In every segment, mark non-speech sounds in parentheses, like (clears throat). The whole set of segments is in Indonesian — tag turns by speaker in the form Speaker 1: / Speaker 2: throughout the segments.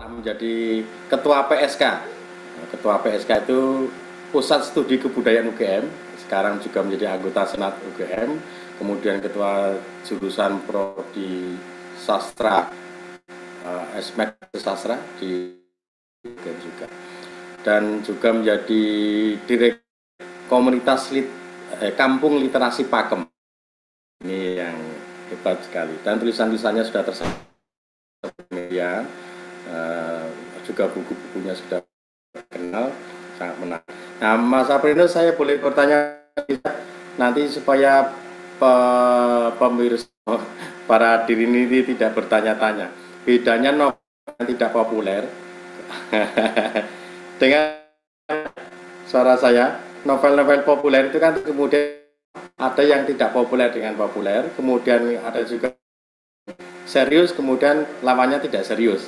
Speaker 1: Nah, menjadi ketua PSK. Nah, ketua PSK itu Pusat Studi Kebudayaan UGM, sekarang juga menjadi anggota Senat UGM, kemudian ketua jurusan prodi sastra uh, sastra di UGM juga. Dan juga menjadi direktur komunitas lit, eh, Kampung Literasi Pakem ini yang hebat sekali dan tulisan-tulisannya sudah tersedia uh, juga buku-bukunya sudah kenal sangat menarik nah Mas Aprino saya boleh bertanya nanti supaya pe pemirsa (laughs) para diri ini tidak bertanya-tanya bedanya novel yang tidak populer
Speaker 2: (laughs)
Speaker 1: dengan suara saya novel-novel populer itu kan kemudian ada yang tidak populer dengan populer, kemudian ada juga serius, kemudian lawannya tidak serius.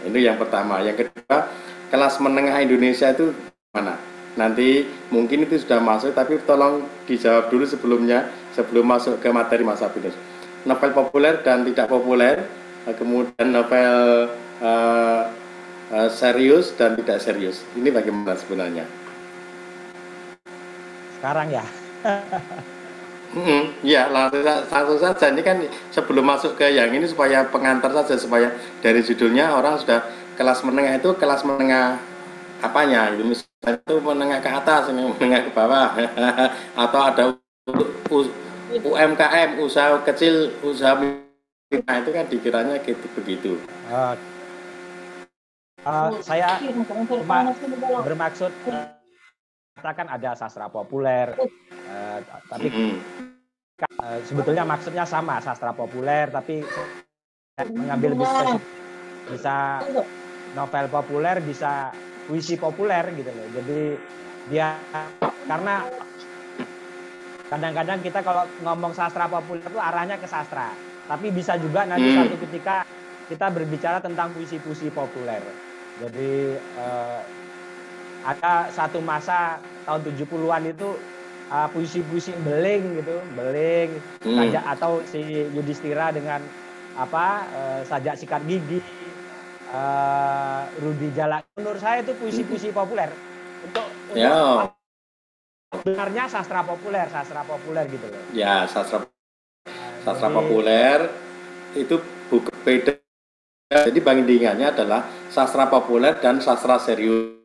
Speaker 1: Nah, ini yang pertama. Yang kedua, kelas menengah Indonesia itu mana? Nanti mungkin itu sudah masuk, tapi tolong dijawab dulu sebelumnya, sebelum masuk ke materi masa Abinus. Novel populer dan tidak populer, eh, kemudian novel uh, uh, serius dan tidak serius. Ini bagaimana sebenarnya? Sekarang ya. Hmm, ya langsung, langsung saja ini kan sebelum masuk ke yang ini supaya pengantar saja supaya dari judulnya orang sudah kelas menengah itu kelas menengah apanya itu misalnya itu menengah ke atas ini menengah ke bawah (laughs) atau ada UMKM usaha kecil usaha nah itu kan dikiranya gitu begitu.
Speaker 3: Uh,
Speaker 4: uh, saya iya, bermaksud kita kan ada sastra populer, uh, tapi uh, sebetulnya maksudnya sama sastra populer, tapi mengambil bisa bisa novel populer, bisa puisi populer gitu loh. Jadi dia karena kadang-kadang kita kalau ngomong sastra populer itu arahnya ke sastra, tapi bisa juga nanti mm. suatu ketika kita berbicara tentang puisi-puisi populer.
Speaker 5: Jadi uh,
Speaker 4: ada satu masa tahun 70-an itu uh, puisi-puisi beling gitu, beling hmm. sajak atau si Yudhistira dengan apa uh, sajak sikat gigi uh, Rudi Jalak menurut saya itu puisi-puisi hmm. populer untuk, untuk yeah. Ya. sastra populer sastra populer gitu loh
Speaker 2: ya
Speaker 1: sastra sastra jadi, populer itu buku beda jadi bandingannya adalah sastra populer dan sastra serius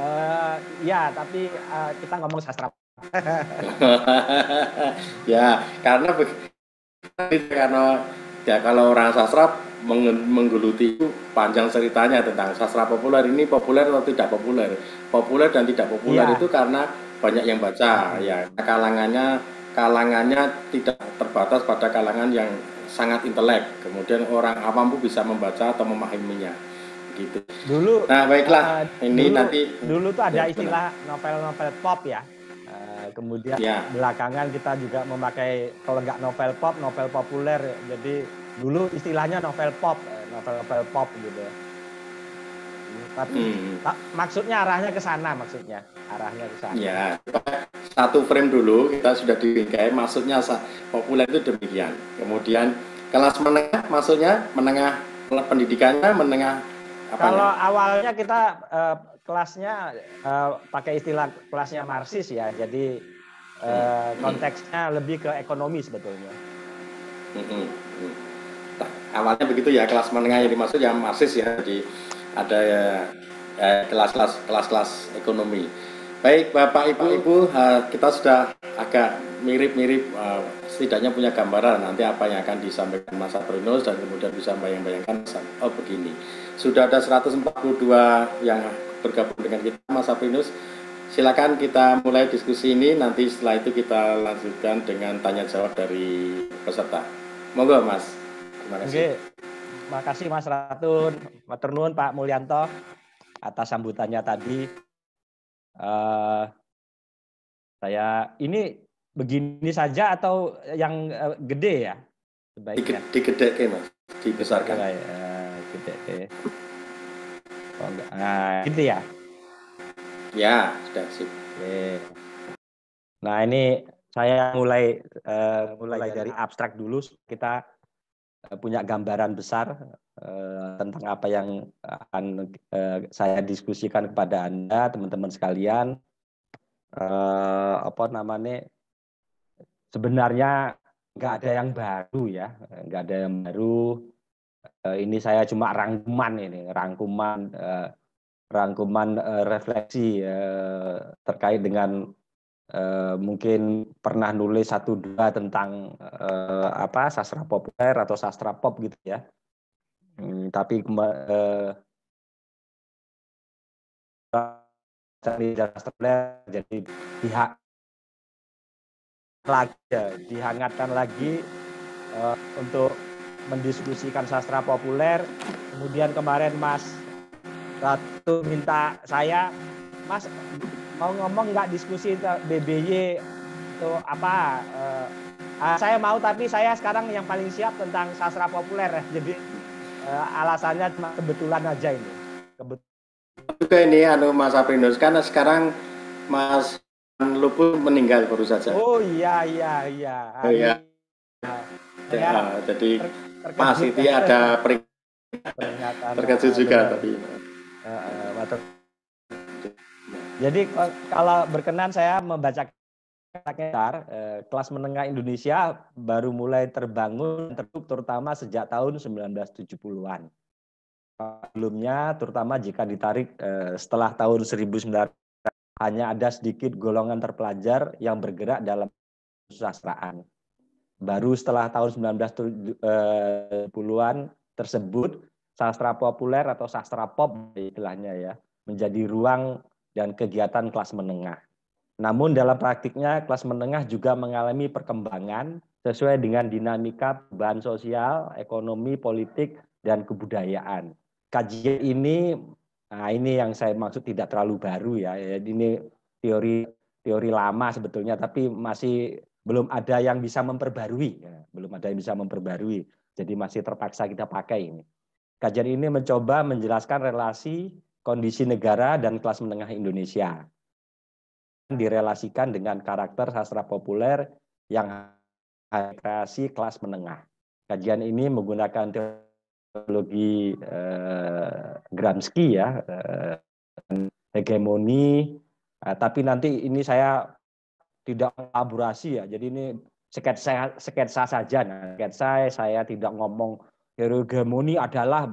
Speaker 4: Uh, ya, tapi uh, kita ngomong sastra. (laughs)
Speaker 1: ya, karena karena ya kalau orang sastra menggeluti itu panjang ceritanya tentang sastra populer ini populer atau tidak populer, populer dan tidak populer ya. itu karena banyak yang baca, hmm. ya nah, kalangannya kalangannya tidak terbatas pada kalangan yang sangat intelek, kemudian orang awam pun bisa membaca atau memahaminya gitu. Dulu. Nah baiklah. Uh, ini dulu, nanti. Dulu tuh ada istilah
Speaker 4: novel-novel pop ya.
Speaker 1: Uh, kemudian ya.
Speaker 4: belakangan kita juga memakai kalau nggak novel pop, novel populer. Jadi dulu istilahnya novel pop, eh, novel-novel pop gitu.
Speaker 3: Tapi hmm.
Speaker 4: maksudnya arahnya ke sana maksudnya arahnya ke sana. Ya,
Speaker 1: satu frame dulu kita sudah dibingkai, maksudnya populer itu demikian. Kemudian kelas menengah maksudnya menengah pendidikannya menengah apa Kalau
Speaker 4: ya? awalnya kita uh, kelasnya uh, pakai istilah kelasnya Marxis ya, jadi uh, konteksnya hmm. lebih ke ekonomi sebetulnya.
Speaker 1: Hmm, hmm. Nah, awalnya begitu ya kelas menengah yang dimaksud yang Marxis ya, jadi ada ya, kelas-kelas kelas-kelas ekonomi. Baik Bapak Ibu Ibu, uh, kita sudah agak mirip-mirip uh, setidaknya punya gambaran nanti apa yang akan disampaikan Mas Abrinus dan kemudian bisa bayang-bayangkan oh begini sudah ada 142 yang bergabung dengan kita Mas Apinus silakan kita mulai diskusi ini nanti setelah itu kita lanjutkan dengan tanya jawab dari peserta monggo Mas terima kasih Oke.
Speaker 4: terima kasih Mas Ratun Maternun Pak Mulyanto atas sambutannya tadi uh, saya ini begini saja atau yang uh, gede ya
Speaker 1: sebaiknya digede, digede mas dibesarkan ya, ya gede deh oh enggak nah gitu ya ya sudah sip
Speaker 4: nah ini saya mulai uh, mulai dari abstrak dulu kita eh, punya gambaran besar uh, tentang apa yang akan uh, saya diskusikan kepada anda teman-teman sekalian uh, apa namanya sebenarnya nggak ada yang baru ya nggak ada yang baru Eh, ini saya cuma rangkuman ini, rangkuman eh, rangkuman eh, refleksi terkait dengan mungkin pernah nulis satu dua tentang apa sastra populer atau sastra pop gitu ya.
Speaker 2: Hmm, tapi jadi pihak lagi
Speaker 4: dihangatkan lagi untuk mendiskusikan sastra populer. Kemudian kemarin Mas Ratu minta saya, Mas mau ngomong nggak diskusi BBY itu apa? Uh, saya mau tapi saya sekarang yang paling siap tentang sastra populer. Jadi uh, alasannya cuma kebetulan aja ini. Kebetulan
Speaker 1: juga ini anu Mas Aprinus karena sekarang Mas Lupu meninggal baru saja. Oh
Speaker 4: iya iya iya. Oh, iya.
Speaker 1: Ya, ya, jadi masih dia ada
Speaker 4: peringatan terkejut eh, juga tapi
Speaker 1: uh,
Speaker 4: jadi kalau berkenan saya membaca Sekitar eh, kelas menengah Indonesia baru mulai terbangun terutama sejak tahun 1970-an. Sebelumnya terutama jika ditarik eh, setelah tahun 1900 hanya ada sedikit golongan terpelajar yang bergerak dalam sastraan. Baru setelah tahun 1970-an eh, tersebut, sastra populer atau sastra pop istilahnya ya, menjadi ruang dan kegiatan kelas menengah. Namun dalam praktiknya kelas menengah juga mengalami perkembangan sesuai dengan dinamika bahan sosial, ekonomi, politik, dan kebudayaan. Kajian ini, nah ini yang saya maksud tidak terlalu baru ya. ini teori teori lama sebetulnya, tapi masih belum ada yang bisa memperbarui, ya. belum ada yang bisa memperbarui. Jadi masih terpaksa kita pakai ini. Kajian ini mencoba menjelaskan relasi kondisi negara dan kelas menengah Indonesia direlasikan dengan karakter sastra populer yang kreasi kelas menengah. Kajian ini menggunakan teologi eh, Gramsci ya, eh, hegemoni. Eh, tapi nanti ini saya tidak elaborasi ya. Jadi ini sketsa sketsa saja. Nah, sketsa saya tidak ngomong hegemoni adalah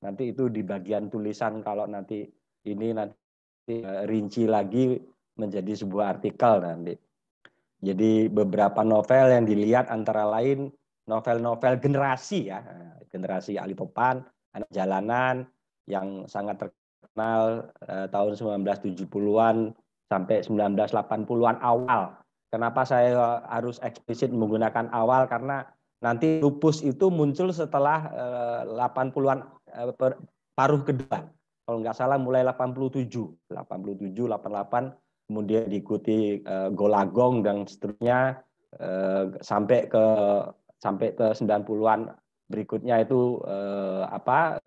Speaker 4: nanti itu di bagian tulisan kalau nanti ini nanti eh, rinci lagi menjadi sebuah artikel nanti. Jadi beberapa novel yang dilihat antara lain novel-novel generasi ya, nah, generasi Ali Topan, Anak Jalanan yang sangat terkenal eh, tahun 1970-an sampai 1980-an awal. Kenapa saya harus eksplisit menggunakan awal? Karena nanti lupus itu muncul setelah 80-an eh, eh, paruh kedua. Kalau nggak salah mulai 87, 87, 88, kemudian diikuti eh, Golagong dan seterusnya sampai ke sampai ke 90-an berikutnya itu apa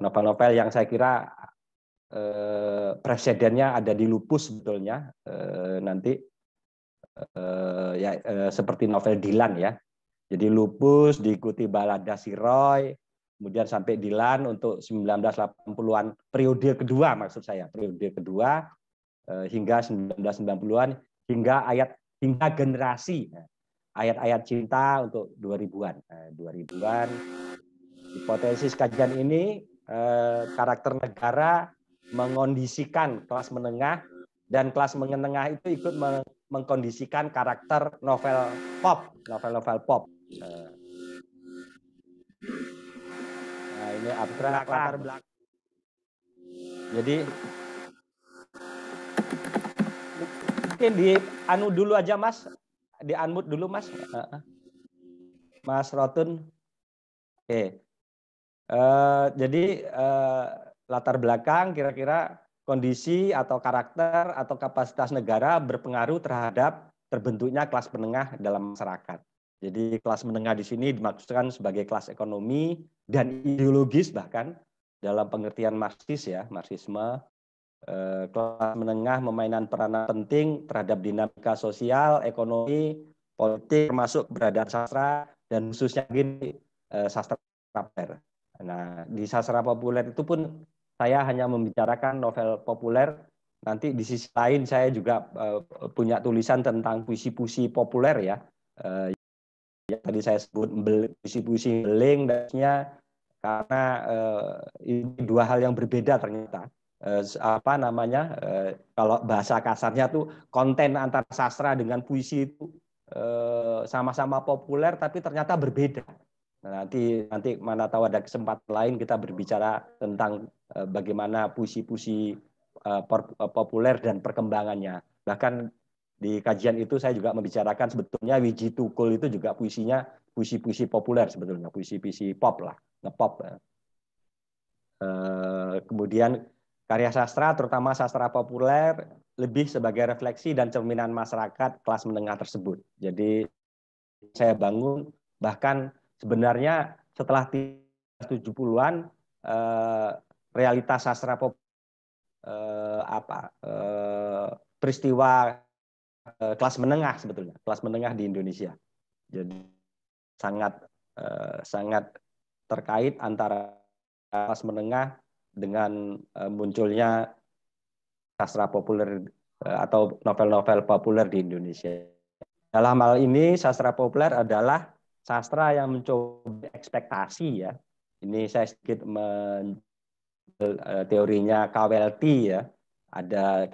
Speaker 4: novel-novel yang saya kira Eh, presidennya ada di lupus sebetulnya eh, nanti eh, ya seperti novel Dilan ya. Jadi lupus diikuti balada Siroy, kemudian sampai Dilan untuk 1980-an periode kedua maksud saya periode kedua hingga 1990-an hingga ayat hingga generasi ya, ayat-ayat cinta untuk 2000-an. Eh, 2000-an hipotesis kajian ini karakter negara mengondisikan kelas menengah dan kelas menengah itu ikut mengkondisikan karakter novel pop, novel-novel pop. Nah, ini abstrak latar belakang. Jadi mungkin di anu dulu aja Mas, di unmute dulu Mas. Mas Rotun. Oke. Okay. Uh, eh, jadi uh, latar belakang kira-kira kondisi atau karakter atau kapasitas negara berpengaruh terhadap terbentuknya kelas menengah dalam masyarakat. Jadi kelas menengah di sini dimaksudkan sebagai kelas ekonomi dan ideologis bahkan dalam pengertian Marxis ya, Marxisme eh, kelas menengah memainkan peranan penting terhadap dinamika sosial, ekonomi, politik termasuk keberadaan sastra dan khususnya gini eh, sastra populer. Nah, di sastra populer itu pun saya hanya membicarakan novel populer. Nanti di sisi lain saya juga eh, punya tulisan tentang puisi-puisi populer ya. Eh, yang tadi saya sebut puisi-puisi beling dan karena eh, ini dua hal yang berbeda ternyata apa namanya kalau bahasa kasarnya tuh konten antara sastra dengan puisi itu sama-sama populer tapi ternyata berbeda. Nah, nanti nanti mana tahu ada kesempatan lain kita berbicara tentang Eh, bagaimana puisi-puisi eh, eh, populer dan perkembangannya. Bahkan di kajian itu saya juga membicarakan sebetulnya Wiji Tukul itu juga puisinya puisi-puisi populer sebetulnya, puisi-puisi pop lah, ngepop. Kemudian karya sastra, terutama sastra populer, lebih sebagai refleksi dan cerminan masyarakat kelas menengah tersebut. Jadi saya bangun bahkan sebenarnya setelah 70-an realitas sastra pop eh, apa eh, peristiwa eh, kelas menengah sebetulnya kelas menengah di Indonesia jadi sangat eh, sangat terkait antara kelas menengah dengan eh, munculnya sastra populer eh, atau novel-novel populer di Indonesia dalam hal ini sastra populer adalah sastra yang mencoba ekspektasi ya ini saya sedikit men Eh, teorinya KWLT ya. Ada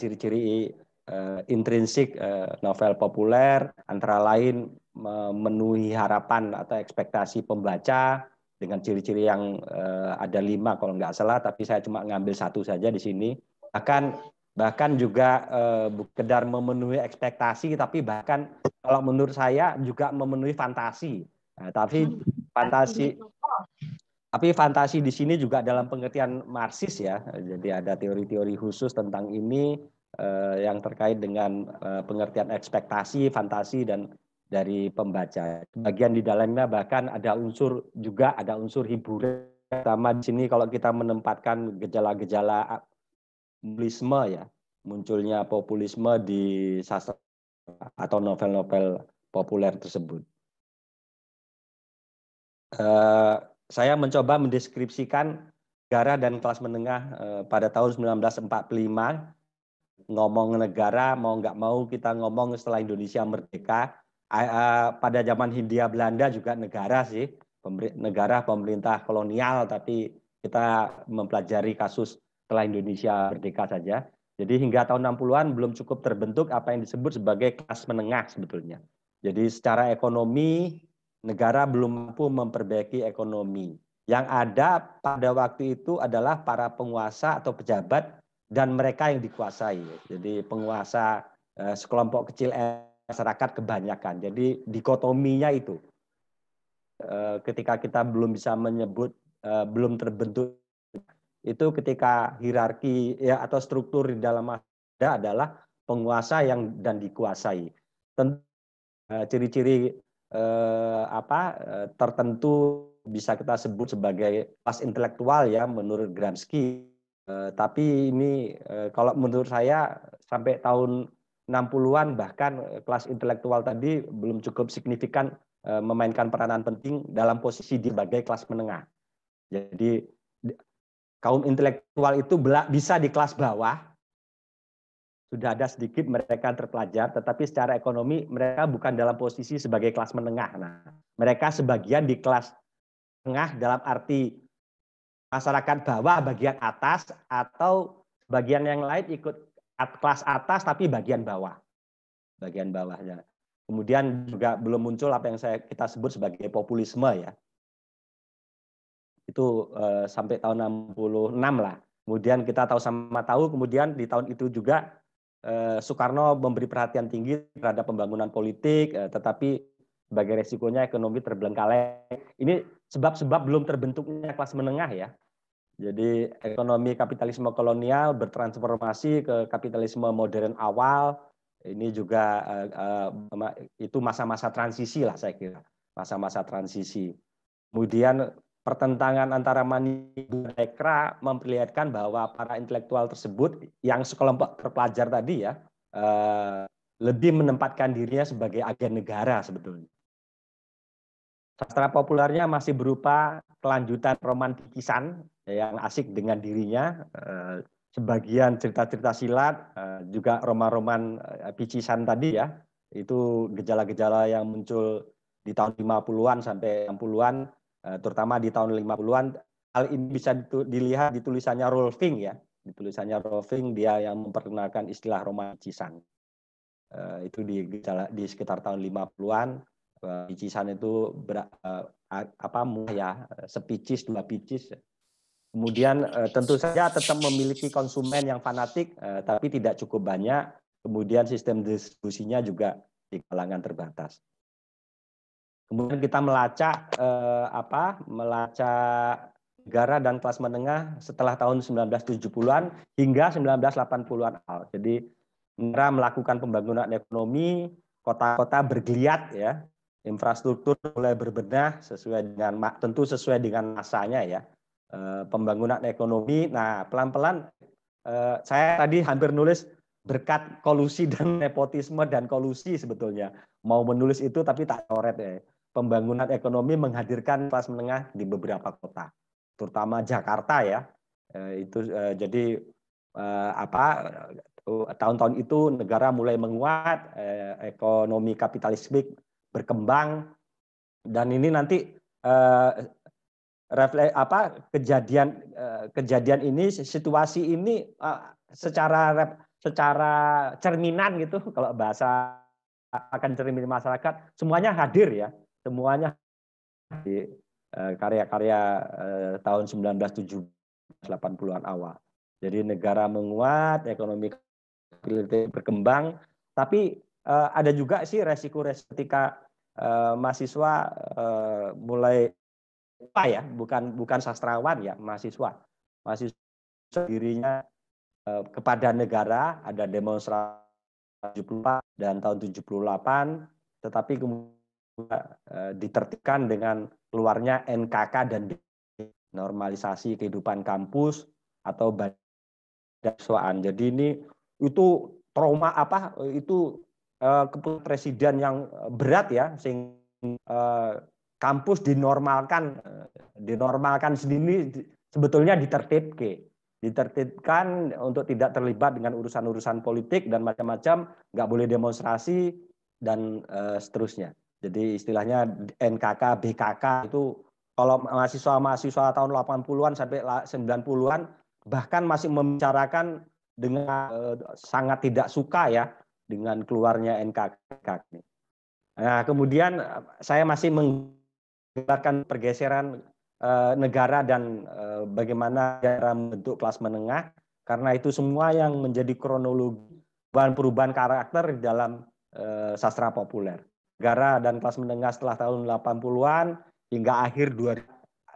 Speaker 4: ciri-ciri uh, intrinsik uh, novel populer antara lain memenuhi harapan atau ekspektasi pembaca dengan ciri-ciri yang uh, ada lima kalau nggak salah tapi saya cuma ngambil satu saja di sini bahkan bahkan juga uh, sekedar memenuhi ekspektasi tapi bahkan kalau menurut saya juga memenuhi fantasi nah, tapi hmm, fantasi tapi fantasi di sini juga dalam pengertian Marxis ya. Jadi ada teori-teori khusus tentang ini eh, yang terkait dengan eh, pengertian ekspektasi, fantasi dan dari pembaca. Bagian di dalamnya bahkan ada unsur juga ada unsur hiburan. Pertama di sini kalau kita menempatkan gejala-gejala populisme ya, munculnya populisme di sastra atau novel-novel populer
Speaker 3: tersebut. Uh,
Speaker 4: saya mencoba mendeskripsikan negara dan kelas menengah eh, pada tahun 1945 ngomong negara mau nggak mau kita ngomong setelah Indonesia merdeka pada zaman Hindia Belanda juga negara sih negara pemerintah kolonial tapi kita mempelajari kasus setelah Indonesia merdeka saja jadi hingga tahun 60-an belum cukup terbentuk apa yang disebut sebagai kelas menengah sebetulnya jadi secara ekonomi negara belum mampu memperbaiki ekonomi. Yang ada pada waktu itu adalah para penguasa atau pejabat dan mereka yang dikuasai. Jadi penguasa eh, sekelompok kecil eh, masyarakat kebanyakan. Jadi dikotominya itu. Eh, ketika kita belum bisa menyebut belum terbentuk itu ketika hierarki ya atau struktur di dalam ada adalah penguasa yang dan dikuasai. Tentu ciri-ciri eh, apa eh, tertentu bisa kita sebut sebagai kelas intelektual ya menurut Gramsci. Eh, tapi ini eh, kalau menurut saya sampai tahun 60-an bahkan eh, kelas intelektual tadi belum cukup signifikan eh, memainkan peranan penting dalam posisi di sebagai kelas menengah. Jadi kaum intelektual itu bisa di kelas bawah sudah ada sedikit mereka terpelajar, tetapi secara ekonomi mereka bukan dalam posisi sebagai kelas menengah. Nah, mereka sebagian di kelas tengah dalam arti masyarakat bawah bagian atas atau bagian yang lain ikut kelas atas tapi bagian bawah. Bagian bawahnya. Kemudian juga belum muncul apa yang saya kita sebut sebagai populisme ya. Itu e, sampai tahun 66 lah. Kemudian kita tahu sama tahu kemudian di tahun itu juga Eh, Soekarno memberi perhatian tinggi terhadap pembangunan politik, eh, tetapi sebagai resikonya ekonomi terbelengkalai. Ini sebab-sebab belum terbentuknya kelas menengah ya. Jadi ekonomi kapitalisme kolonial bertransformasi ke kapitalisme modern awal. Ini juga eh, itu masa-masa transisi lah saya kira, masa-masa transisi. Kemudian pertentangan antara mani Ekra memperlihatkan bahwa para intelektual tersebut yang sekelompok terpelajar tadi ya eh, lebih menempatkan dirinya sebagai agen negara sebetulnya. Sastra populernya masih berupa kelanjutan romantikisan yang asik dengan dirinya, eh, sebagian cerita-cerita silat, eh, juga roman-roman picisan tadi ya, itu gejala-gejala yang muncul di tahun 50-an sampai 60-an Eh, terutama di tahun 50-an hal ini bisa dilihat di tulisannya Rolfing ya di tulisannya Rolfing dia yang memperkenalkan istilah romantisan eh, itu di di sekitar tahun 50-an picisan eh, itu ber, apa ya sepicis dua picis kemudian tentu saja tetap memiliki konsumen yang fanatik tapi tidak cukup banyak kemudian sistem distribusinya juga di kalangan terbatas Kemudian kita melacak eh, apa? Melacak negara dan kelas menengah setelah tahun 1970-an hingga 1980-an Jadi negara melakukan pembangunan ekonomi, kota-kota bergeliat ya, infrastruktur mulai berbenah sesuai dengan tentu sesuai dengan masanya ya. E, pembangunan ekonomi. Nah, pelan-pelan e, saya tadi hampir nulis berkat kolusi dan (laughs) nepotisme dan kolusi sebetulnya. Mau menulis itu tapi tak coret ya pembangunan ekonomi menghadirkan kelas menengah di beberapa kota, terutama Jakarta ya. Eh, itu eh, jadi eh, apa tahun-tahun itu negara mulai menguat, ekonomi kapitalisme berkembang dan ini nanti refle apa kejadian kejadian ini situasi ini secara secara cerminan gitu kalau bahasa akan cermin masyarakat semuanya hadir ya semuanya di eh, karya-karya eh, tahun 1970-80-an awal. Jadi negara menguat, ekonomi berkembang, tapi eh, ada juga sih resiko ketika mahasiswa mulai apa ya, bukan bukan sastrawan ya, mahasiswa. Mahasiswa dirinya kepada negara ada demonstrasi 74 dan tahun 78, tetapi kemudian Eh, ditertibkan dengan keluarnya NKK dan normalisasi kehidupan kampus atau dakwaan. Jadi ini itu trauma apa? Itu eh, keputusan presiden yang berat ya sing eh, kampus dinormalkan dinormalkan sendiri sebetulnya ditertibkan ditertibkan untuk tidak terlibat dengan urusan-urusan politik dan macam-macam, nggak boleh demonstrasi dan seterusnya. Jadi istilahnya NKK, BKK itu kalau mahasiswa-mahasiswa tahun 80-an sampai 90-an bahkan masih membicarakan dengan eh, sangat tidak suka ya dengan keluarnya NKK ini. Nah, kemudian eh, saya masih menggambarkan pergeseran eh, negara dan eh, bagaimana cara membentuk kelas menengah karena itu semua yang menjadi kronologi perubahan-perubahan karakter dalam eh, sastra populer negara dan kelas menengah setelah tahun 80-an hingga akhir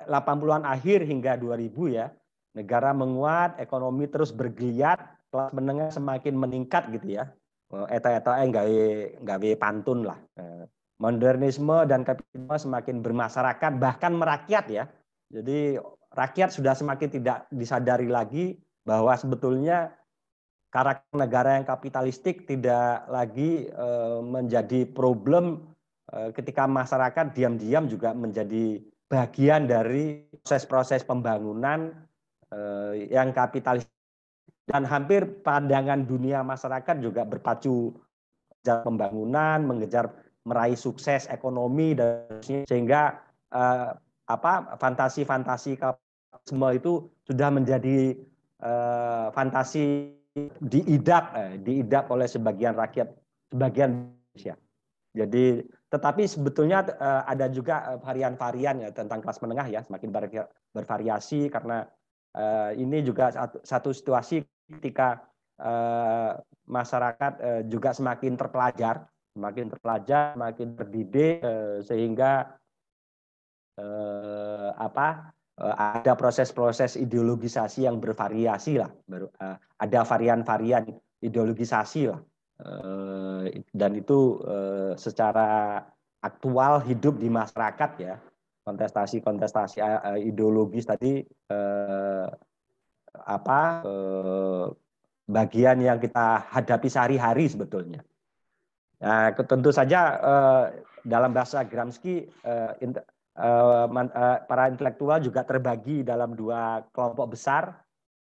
Speaker 4: 80-an akhir hingga 2000 ya. Negara menguat, ekonomi terus bergeliat, kelas menengah semakin meningkat gitu ya. Eta-eta gawe enggak pantun lah. Eh, modernisme dan kapitalisme semakin bermasyarakat bahkan merakyat ya. Jadi rakyat sudah semakin tidak disadari lagi bahwa sebetulnya karakter negara yang kapitalistik tidak lagi eh, menjadi problem eh, ketika masyarakat diam-diam juga menjadi bagian dari proses-proses pembangunan eh, yang kapitalis dan hampir pandangan dunia masyarakat juga berpacu mengejar pembangunan, mengejar meraih sukses ekonomi dan sehingga eh, apa fantasi-fantasi kapitalisme itu sudah menjadi eh, fantasi diidap eh, diidap oleh sebagian rakyat sebagian Indonesia. Jadi tetapi sebetulnya eh, ada juga eh, varian-varian ya tentang kelas menengah ya semakin bervariasi karena ini juga satu, situasi ketika masyarakat juga semakin terpelajar, semakin terpelajar, semakin terdidik sehingga apa Eh, ada proses-proses ideologisasi yang bervariasi lah, eh, ada varian-varian ideologisasi lah, eh, dan itu secara aktual hidup di masyarakat ya kontestasi-kontestasi ideologis tadi apa bagian yang kita hadapi sehari-hari sebetulnya. Nah, tentu saja dalam bahasa Gramsci Eh, eh, para intelektual juga terbagi dalam dua kelompok besar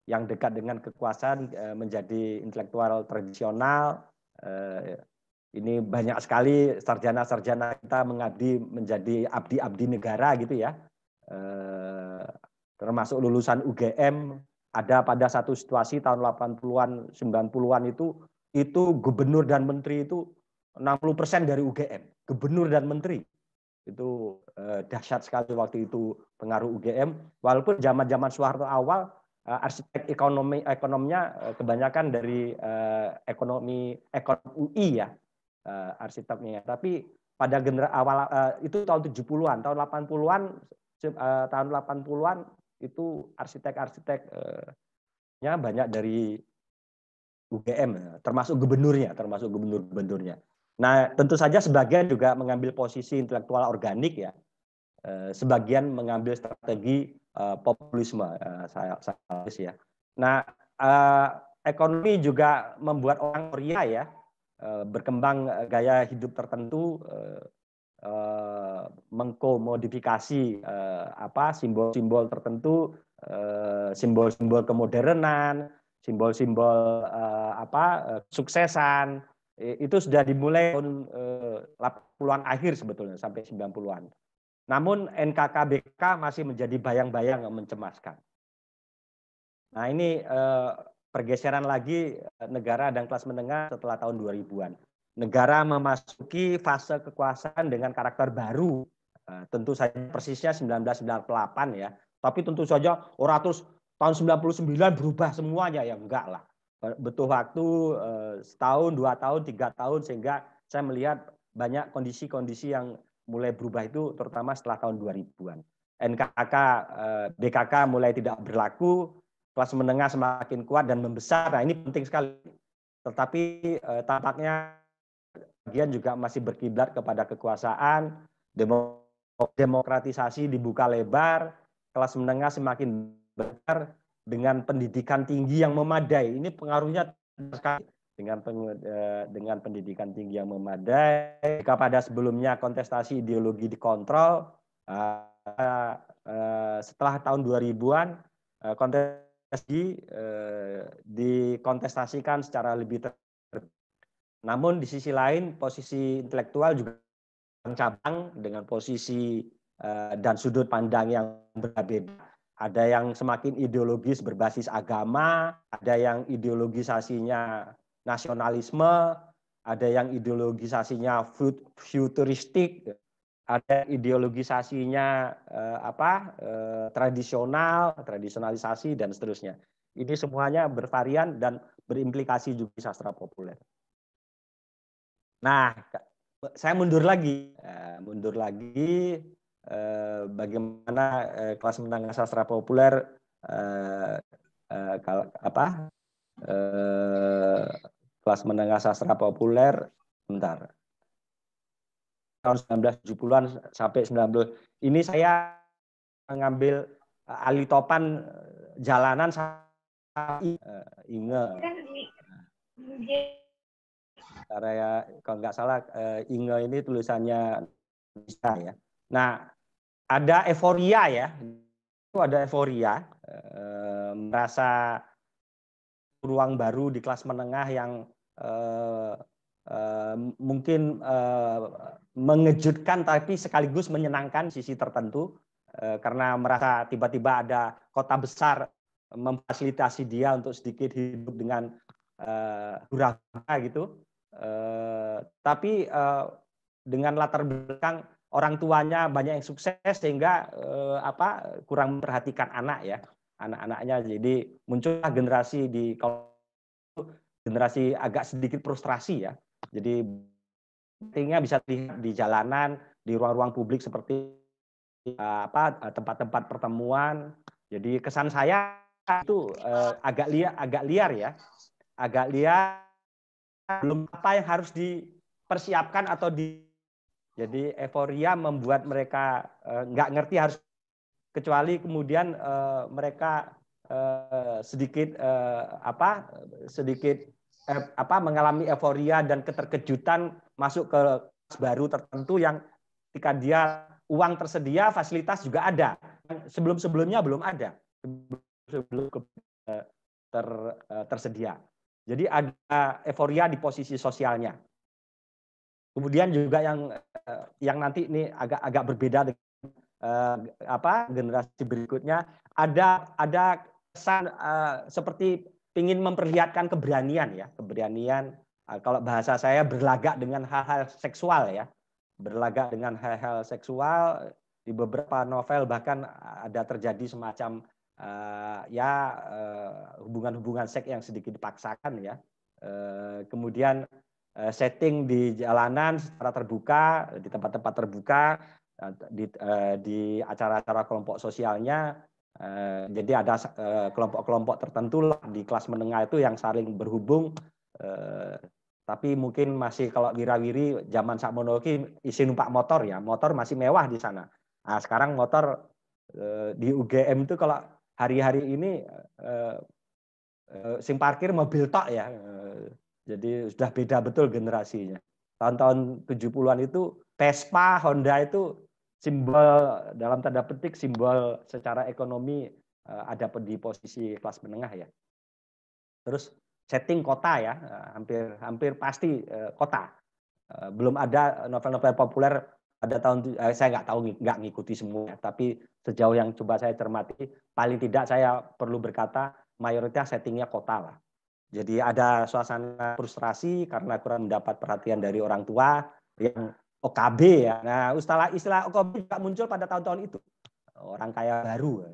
Speaker 4: yang dekat dengan kekuasaan eh, menjadi intelektual tradisional. Ini banyak sekali sarjana-sarjana kita mengabdi menjadi abdi-abdi negara gitu ya. Termasuk lulusan UGM ada pada satu situasi tahun 80-an 90-an itu itu gubernur dan menteri itu 60% dari UGM, gubernur dan menteri itu eh, dahsyat sekali waktu itu pengaruh UGM walaupun zaman-zaman Soeharto awal eh, arsitek ekonomi ekonomnya eh, kebanyakan dari eh, ekonomi ekonomi UI ya eh, arsiteknya tapi pada genera awal eh, itu tahun 70-an tahun 80-an eh, tahun 80-an itu arsitek-arsiteknya eh, banyak dari UGM termasuk gubernurnya termasuk gubernur-gubernurnya Nah, tentu saja sebagian juga mengambil posisi intelektual organik ya. Eh, sebagian mengambil strategi eh, populisme eh, saya saya ya. Nah, ekonomi juga membuat orang Korea ya berkembang gaya hidup tertentu mengkomodifikasi apa simbol-simbol tertentu, simbol-simbol kemodernan, simbol-simbol apa suksesan itu sudah dimulai tahun 80-an eh, akhir sebetulnya sampai 90-an. Namun NKKBK masih menjadi bayang-bayang yang mencemaskan. Nah ini eh, pergeseran lagi eh, negara dan kelas menengah setelah tahun 2000-an. Negara memasuki fase kekuasaan dengan karakter baru. Tentu saja persisnya 1998 ya. Tapi tentu saja terus tahun 99 berubah semuanya ya enggak lah butuh waktu eh, setahun, dua tahun, tiga tahun sehingga saya melihat banyak kondisi-kondisi yang mulai berubah itu terutama setelah tahun 2000-an. NKK BKK mulai tidak berlaku, kelas menengah semakin kuat dan membesar. Nah, ini penting sekali. Tetapi eh, tampaknya bagian juga masih berkiblat kepada kekuasaan, demokratisasi dibuka lebar, kelas menengah semakin besar, dengan pendidikan tinggi yang memadai. Ini pengaruhnya sekali dengan e, dengan pendidikan tinggi yang memadai. Jika pada sebelumnya kontestasi ideologi dikontrol, e, e, setelah tahun 2000-an kontestasi dikontestasikan secara lebih ter namun di sisi lain posisi intelektual juga mencabang dengan posisi dan sudut pandang yang berbeda ada yang semakin ideologis berbasis agama, ada yang ideologisasinya nasionalisme, ada yang ideologisasinya futuristik, ada ideologisasinya eh, apa eh, tradisional, tradisionalisasi dan seterusnya. Ini semuanya bervarian dan berimplikasi juga di sastra populer. Nah, saya mundur lagi, eh, mundur lagi Eh, bagaimana eh, kelas menengah sastra populer eh, apa kelas menengah sastra populer bentar tahun 1970-an sampai 90 ini saya mengambil alih topan jalanan
Speaker 2: sampai
Speaker 4: uh, Inge kan ya kalau nggak salah uh, Inge ini tulisannya bisa ya nah ada euforia ya itu ada euforia eh, merasa ruang baru di kelas menengah yang eh, eh, mungkin mengejutkan tapi sekaligus menyenangkan sisi tertentu karena merasa tiba-tiba ada kota besar memfasilitasi dia untuk sedikit hidup dengan hurah gitu tapi dengan latar belakang orang tuanya banyak yang sukses sehingga eh, apa kurang memperhatikan anak ya anak-anaknya jadi muncullah generasi di kalau generasi agak sedikit frustrasi ya jadi pentingnya bisa lihat di jalanan di ruang-ruang publik seperti eh, apa tempat-tempat pertemuan jadi kesan saya itu eh, agak liar agak liar ya agak liar belum apa yang harus dipersiapkan atau di jadi euforia membuat mereka eh, nggak uh, ngerti harus kecuali kemudian uh, mereka uh, sedikit uh, apa sedikit eh, apa mengalami euforia dan keterkejutan masuk ke baru tertentu yang ketika dia uang tersedia fasilitas juga ada sebelum sebelumnya belum ada sebelum ter, tersedia. Jadi ada euforia di posisi sosialnya. Kemudian juga yang eh, yang nanti ini agak agak berbeda dengan uh, apa generasi berikutnya ada ada kesan uh, seperti ingin memperlihatkan keberanian ya keberanian uh, kalau bahasa saya berlagak dengan hal-hal seksual ya berlagak dengan hal-hal seksual di beberapa novel bahkan ada terjadi semacam uh, ya hubungan-hubungan seks yang sedikit dipaksakan ya uh, kemudian Eh, setting di jalanan secara terbuka, di tempat-tempat terbuka, eh, di, acara-acara kelompok sosialnya. Eh, jadi ada kelompok-kelompok tertentu di kelas menengah itu yang saling berhubung. Tapi mungkin masih kalau wirawiri wiri zaman Sakmonoki isi numpak motor ya, motor masih mewah di sana. Nah, sekarang motor di UGM itu kalau hari-hari ini sim parkir mobil tok ya jadi sudah beda betul generasinya. Tahun-tahun 70-an itu Vespa, Honda itu simbol dalam tanda petik simbol secara ekonomi eh, ada di posisi kelas menengah ya. Terus setting kota ya, eh, hampir hampir pasti eh, kota. Belum ada novel-novel populer ada tahun saya nggak tahu nggak ngikuti semua, tapi sejauh yang coba saya cermati paling tidak saya perlu berkata mayoritas settingnya kota lah. Jadi ada suasana frustrasi karena kurang mendapat perhatian dari orang tua yang OKB ya. Nah, istilah istilah OKB juga muncul pada tahun-tahun itu. Orang kaya baru.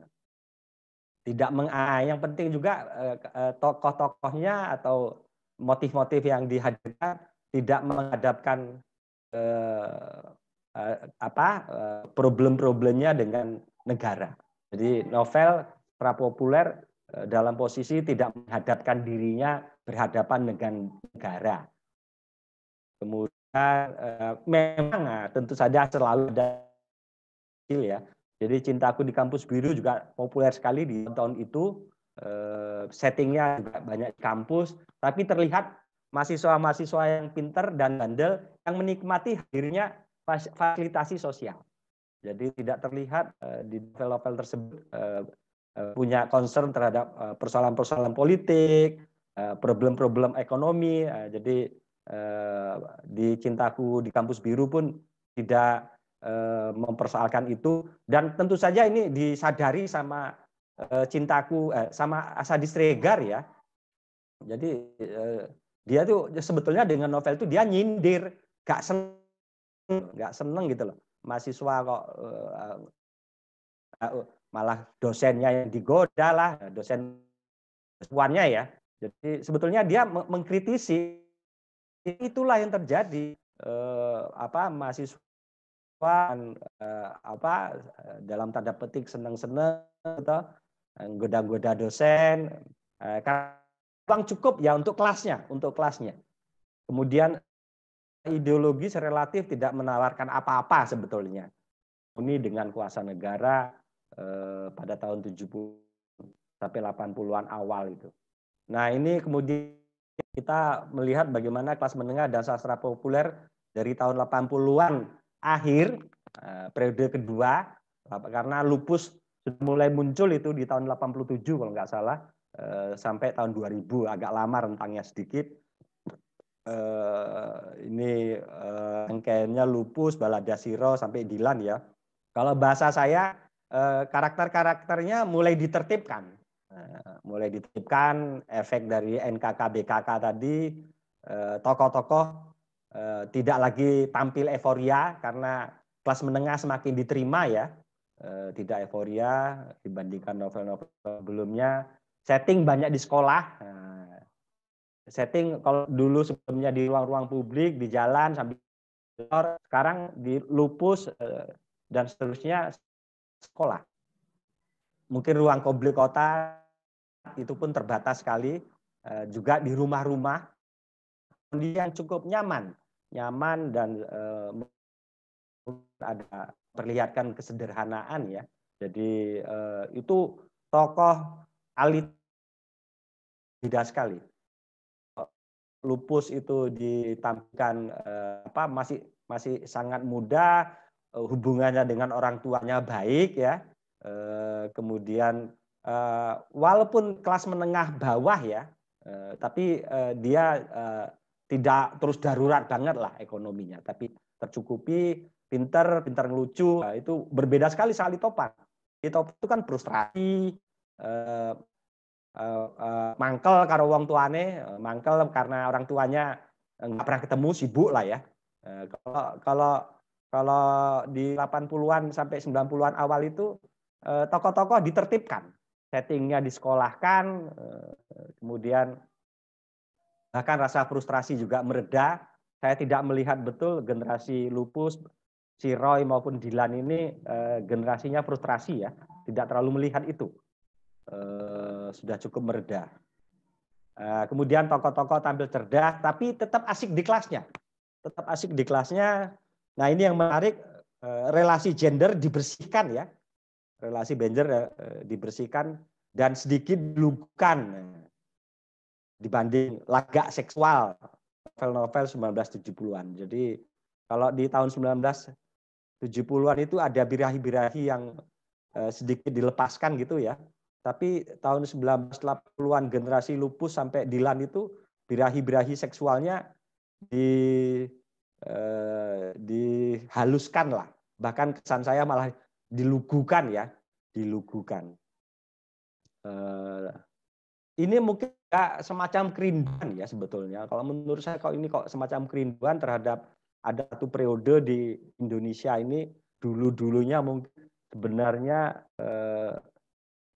Speaker 4: Tidak meng ah, ah, yang penting juga eh, eh, tokoh-tokohnya atau motif-motif yang dihadirkan tidak menghadapkan eh, eh apa problem-problemnya dengan negara. Jadi novel prapopuler Eh, dalam posisi tidak menghadapkan dirinya berhadapan dengan negara. Kemudian eh, memang eh, tentu saja selalu ada ya. Jadi cintaku di kampus biru juga populer sekali di tahun itu. Settingnya juga banyak kampus, tapi terlihat mahasiswa-mahasiswa yang pinter dan bandel yang menikmati hadirnya fasilitasi sosial. Jadi tidak terlihat di level-level tersebut Eh, punya concern terhadap eh, persoalan-persoalan politik, eh, problem-problem ekonomi. Jadi di Cintaku di kampus biru pun tidak mempersoalkan itu dan tentu saja ini disadari sama Cintaku sama Asadi Distregar ya. Jadi dia tuh sebetulnya dengan novel itu dia nyindir, gak seneng, gak seneng gitu loh. Mahasiswa kok malah dosennya yang digoda lah, dosen siswanya ya. Jadi sebetulnya dia mengkritisi itulah yang terjadi eh, apa mahasiswa eh, apa dalam tanda petik seneng-seneng atau gitu, goda-goda dosen eh, kurang cukup ya untuk kelasnya, untuk kelasnya. Kemudian ideologis relatif tidak menawarkan apa-apa sebetulnya. Ini dengan kuasa negara Eh, pada tahun 70 sampai 80-an awal itu. Nah, ini kemudian kita melihat bagaimana kelas menengah dan sastra populer dari tahun 80-an akhir eh, periode kedua karena lupus sudah mulai muncul itu di tahun 87 kalau nggak salah eh, sampai tahun 2000 agak lama rentangnya sedikit ini eh, rangkaiannya lupus, balada siro sampai dilan ya. Kalau bahasa saya Eh, karakter-karakternya mulai ditertibkan. Eh, mulai ditertibkan efek dari NKKBKK tadi, eh, tokoh-tokoh tidak lagi tampil euforia karena kelas menengah semakin diterima ya, tidak euforia dibandingkan novel-novel sebelumnya. Setting banyak di sekolah, setting kalau dulu sebelumnya di ruang-ruang publik, di jalan sambil sekarang di lupus dan seterusnya sekolah. Mungkin ruang publik kota itu pun terbatas sekali. Eh, juga di rumah-rumah kondisi yang cukup nyaman, nyaman dan eh, ada perlihatkan kesederhanaan ya. Jadi eh, itu tokoh alit tidak sekali lupus itu ditampilkan apa masih masih sangat muda Eh, hubungannya dengan orang tuanya baik ya. Eh, kemudian eh, walaupun kelas menengah bawah ya, tapi dia tidak terus darurat banget lah ekonominya, tapi tercukupi, pinter, pinter ngelucu, itu berbeda sekali saat topan. Di itu kan frustrasi, mangkel karo wong tuane, mangkel karena orang tuanya nggak pernah ketemu sibuk lah ya. Kalau kalau kalau di 80-an sampai 90-an awal itu eh, tokoh-tokoh ditertibkan, settingnya disekolahkan, eh, kemudian bahkan rasa frustrasi juga mereda. Saya tidak melihat betul generasi lupus, si Roy maupun Dilan ini eh, generasinya frustrasi ya, tidak terlalu melihat itu. Sudah cukup mereda. Kemudian tokoh-tokoh tampil cerdas, tapi tetap asik di kelasnya. Tetap asik di kelasnya, Nah ini yang menarik eh, relasi gender dibersihkan ya, relasi gender eh, eh, dibersihkan dan sedikit dilukan dibanding laga seksual novel-novel 1970-an. Jadi kalau di tahun 1970-an itu ada birahi-birahi yang sedikit dilepaskan gitu ya. Tapi tahun 1980-an generasi lupus sampai Dilan itu birahi-birahi seksualnya di Eh, dihaluskan lah. Bahkan kesan saya malah dilugukan ya, dilugukan. Eh, ini mungkin semacam kerinduan ya sebetulnya. Kalau menurut saya kalau ini kok semacam kerinduan terhadap ada satu periode di Indonesia ini dulu-dulunya mungkin sebenarnya eh,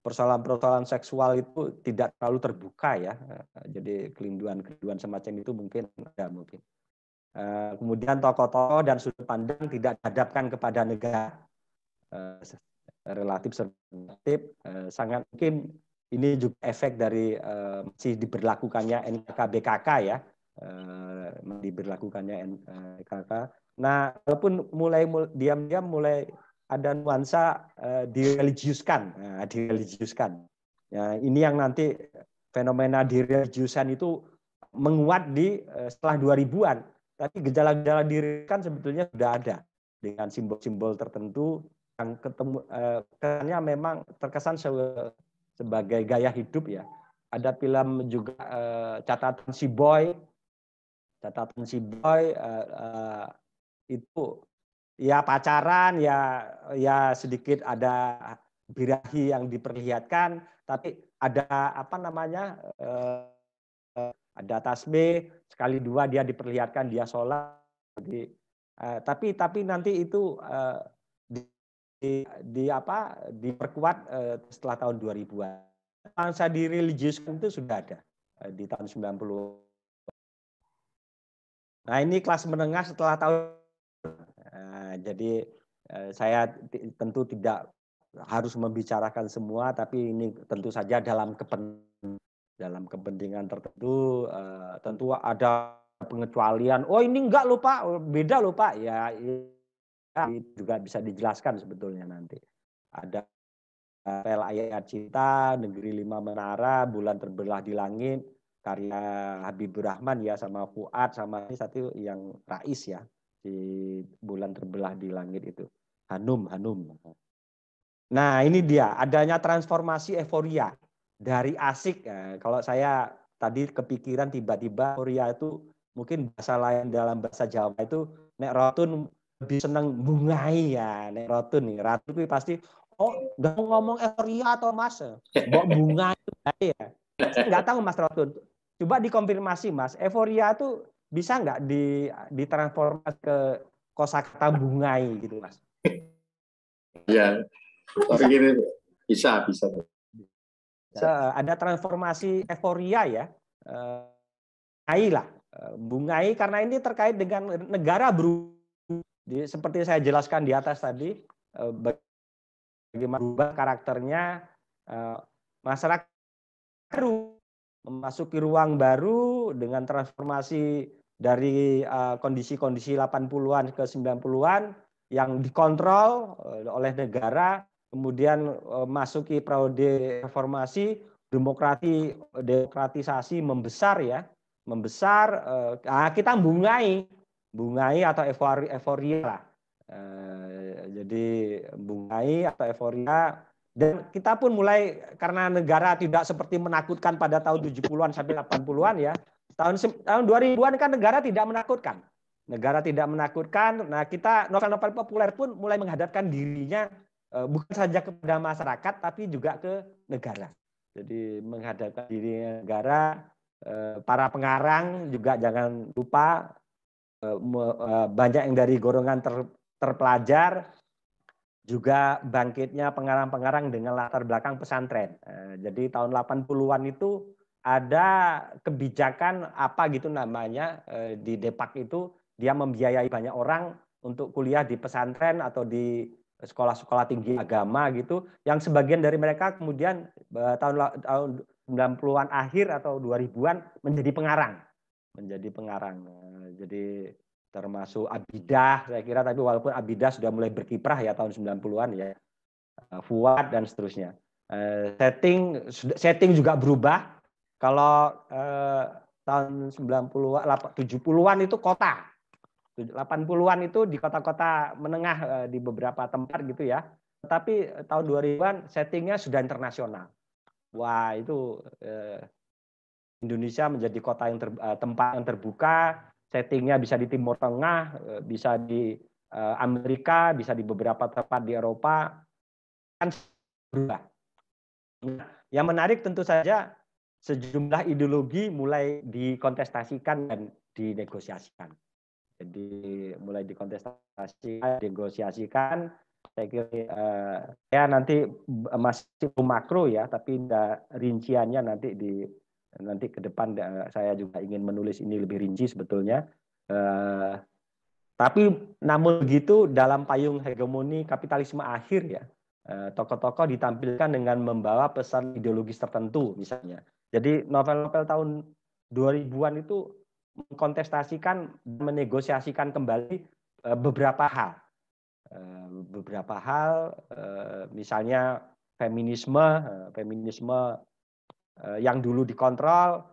Speaker 4: persoalan-persoalan seksual itu tidak terlalu terbuka ya. Jadi kelinduan-kelinduan semacam itu mungkin ada mungkin. Eh, kemudian tokoh-tokoh dan sudut pandang tidak dihadapkan kepada negara eh, relatif relatif eh, sangat mungkin ini juga efek dari masih diberlakukannya BKK ya diberlakukannya NKK. Nah, walaupun mulai diam-diam mulai ada nuansa direligiuskan, nah, direligiuskan. Ya, ini yang nanti fenomena direligiusan itu menguat di setelah 2000-an tapi gejala-gejala diri kan sebetulnya sudah ada dengan simbol-simbol tertentu yang ketemu eh, memang terkesan se sebagai gaya hidup ya. Ada film juga eh, catatan si boy, catatan si boy eh, eh, itu ya pacaran ya ya sedikit ada birahi yang diperlihatkan, tapi ada apa namanya eh, ada tasbih, sekali dua dia diperlihatkan dia sholat. Jadi, eh, tapi tapi nanti itu eh, di, di, di apa diperkuat eh, setelah tahun 2000-an. bangsa di religius itu sudah ada eh, di tahun 90 Nah ini kelas menengah setelah tahun. Nah, jadi eh, saya tentu tidak harus membicarakan semua, tapi ini tentu saja dalam kepentingan dalam kepentingan tertentu eh, tentu ada pengecualian. Oh ini enggak loh Pak, oh, beda loh Pak. Ya, ya, ini juga bisa dijelaskan sebetulnya nanti. Ada eh, rel ayat cinta, negeri lima menara, bulan terbelah di langit, karya Habiburrahman Rahman ya sama Fuad sama ini satu yang Rais ya di bulan terbelah di langit itu. Hanum, Hanum. Nah ini dia adanya transformasi euforia dari asik. ya. kalau saya tadi kepikiran tiba-tiba Korea itu mungkin bahasa lain dalam bahasa Jawa itu nek rotun lebih seneng bungai ya nek rotun nih. Ratu itu pasti oh nggak mau ngomong Korea atau Mas, mau bunga itu ya. nggak tahu Mas Rotun. Coba dikonfirmasi Mas, euforia itu bisa nggak di ditransformasi ke kosakata bungai gitu Mas?
Speaker 2: Ya, tapi gini bisa bisa
Speaker 4: ada transformasi euforia ya eh, bungai lah eh, bungai karena ini terkait dengan negara berubah seperti saya jelaskan di atas tadi eh, bagaimana berubah karakternya masyarakat baru memasuki ruang baru dengan transformasi dari kondisi-kondisi 80-an ke 90-an yang dikontrol oleh negara kemudian eh, masuki periode reformasi demokrati demokratisasi membesar ya membesar nah kita bungai bungai atau euforia, euforia lah eh, jadi bungai atau euforia dan kita pun mulai karena negara tidak seperti menakutkan pada tahun 70-an sampai 80-an ya. Tahun tahun 2000-an kan negara tidak menakutkan. Negara tidak menakutkan. Nah, kita novel-novel populer pun mulai menghadapkan dirinya Eh, bukan saja kepada masyarakat tapi juga ke negara. Jadi menghadapkan diri negara, eh, para pengarang juga jangan lupa eh, banyak yang dari golongan ter, terpelajar juga bangkitnya pengarang-pengarang dengan latar belakang pesantren. Jadi tahun 80-an itu ada kebijakan apa gitu namanya di Depak itu dia membiayai banyak orang untuk kuliah di pesantren atau di sekolah-sekolah tinggi agama gitu yang sebagian dari mereka kemudian eh, tahun tahun 90-an akhir atau 2000-an menjadi pengarang menjadi pengarang nah, jadi termasuk Abidah saya kira tapi walaupun Abidah sudah mulai berkiprah ya tahun 90-an ya eh, Fuad dan seterusnya eh, setting setting juga berubah kalau eh, tahun 90 an 70-an itu kota 80-an itu di kota-kota menengah eh, di beberapa tempat gitu ya. Tetapi eh, tahun 2000-an settingnya sudah internasional. Wah, itu eh, Indonesia menjadi kota yang ter, eh, tempat yang terbuka, settingnya bisa di Timur Tengah, bisa di eh, Amerika, bisa di beberapa tempat di Eropa kan berubah. yang menarik tentu saja sejumlah ideologi mulai dikontestasikan dan dinegosiasikan. Jadi mulai dikontestasi, negosiasikan. Saya kira eh, ya nanti masih makro ya, tapi rinciannya nanti di nanti ke depan eh, saya juga ingin menulis ini lebih rinci sebetulnya. Eh, tapi namun begitu dalam payung hegemoni kapitalisme akhir ya, eh, tokoh-tokoh ditampilkan dengan membawa pesan ideologis tertentu misalnya. Jadi novel-novel tahun 2000-an itu mengkontestasikan menegosiasikan kembali eh, beberapa hal eh, beberapa hal eh, misalnya feminisme feminisme yang dulu dikontrol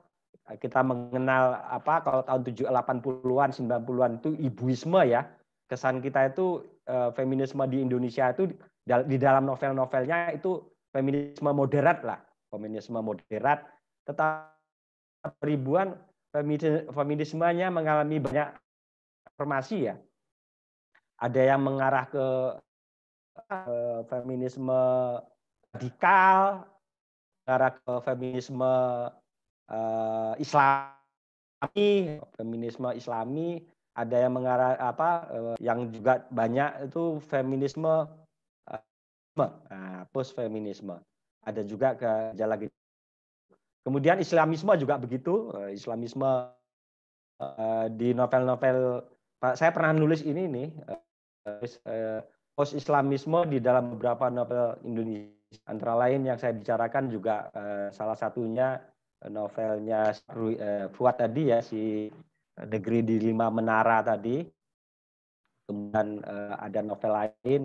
Speaker 4: kita mengenal apa kalau tahun 80-an 90-an itu ibuisme ya kesan kita itu feminisme di Indonesia itu di dalam novel-novelnya itu feminisme moderat lah feminisme moderat tetap ribuan feminismenya mengalami banyak formasi ya. Ada yang mengarah ke eh, feminisme radikal, mengarah ke feminisme uh, Islami, feminisme Islami, ada yang mengarah apa eh, yang juga banyak itu feminisme uh, nah, post feminisme. Ada juga ke jalan Kemudian Islamisme juga begitu. Eh, Islamisme eh, di novel-novel saya pernah nulis ini nih eh, post Islamisme di dalam beberapa novel Indonesia antara lain yang saya bicarakan juga salah satunya novelnya Fuad tadi ya si negeri di lima menara tadi kemudian ada novel lain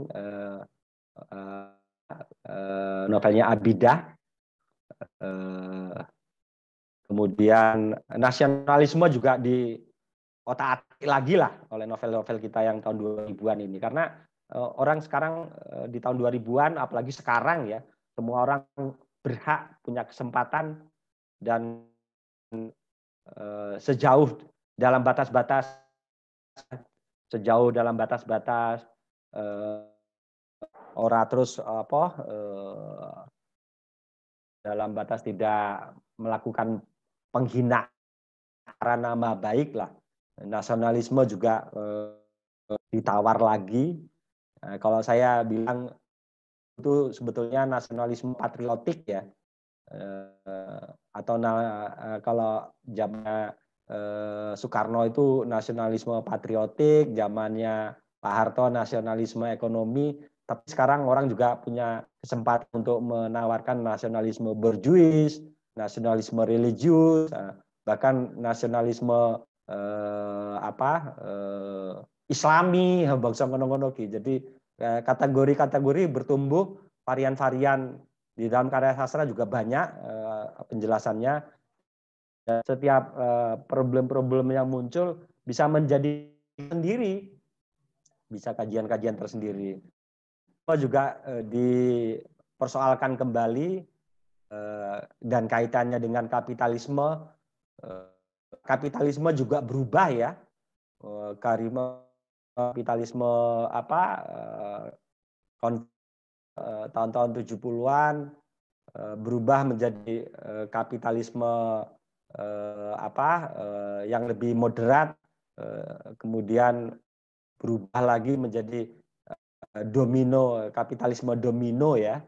Speaker 4: novelnya Abidah Kemudian nasionalisme juga di otak-atik lagi lah oleh novel-novel kita yang tahun 2000-an ini. Karena eh, orang sekarang eh, di tahun 2000-an, apalagi sekarang ya, semua orang berhak punya kesempatan dan eh, sejauh dalam batas-batas sejauh dalam batas-batas eh, ora terus apa eh, dalam batas tidak melakukan penghinaan nama baik lah. Nasionalisme juga eh, ditawar lagi. Nah, kalau saya bilang itu sebetulnya nasionalisme patriotik ya. Eh, atau na, eh, kalau zaman eh, Soekarno itu nasionalisme patriotik, zamannya Pak Harto nasionalisme ekonomi, tapi sekarang orang juga punya kesempatan untuk menawarkan nasionalisme berjuis, nasionalisme religius, eh, bahkan nasionalisme eh, apa eh, Islami, (laughs) bangsa ngono Jadi eh, kategori-kategori bertumbuh varian-varian di dalam karya sastra juga banyak eh, penjelasannya. Dan setiap eh, problem-problem yang muncul bisa menjadi sendiri, bisa kajian-kajian tersendiri. Juga dipersoalkan kembali Eh, dan kaitannya dengan kapitalisme eh, kapitalisme juga berubah ya eh, karima kapitalisme apa tahun-tahun 70-an berubah menjadi kapitalisme apa yang lebih moderat kemudian berubah lagi menjadi domino kapitalisme domino ya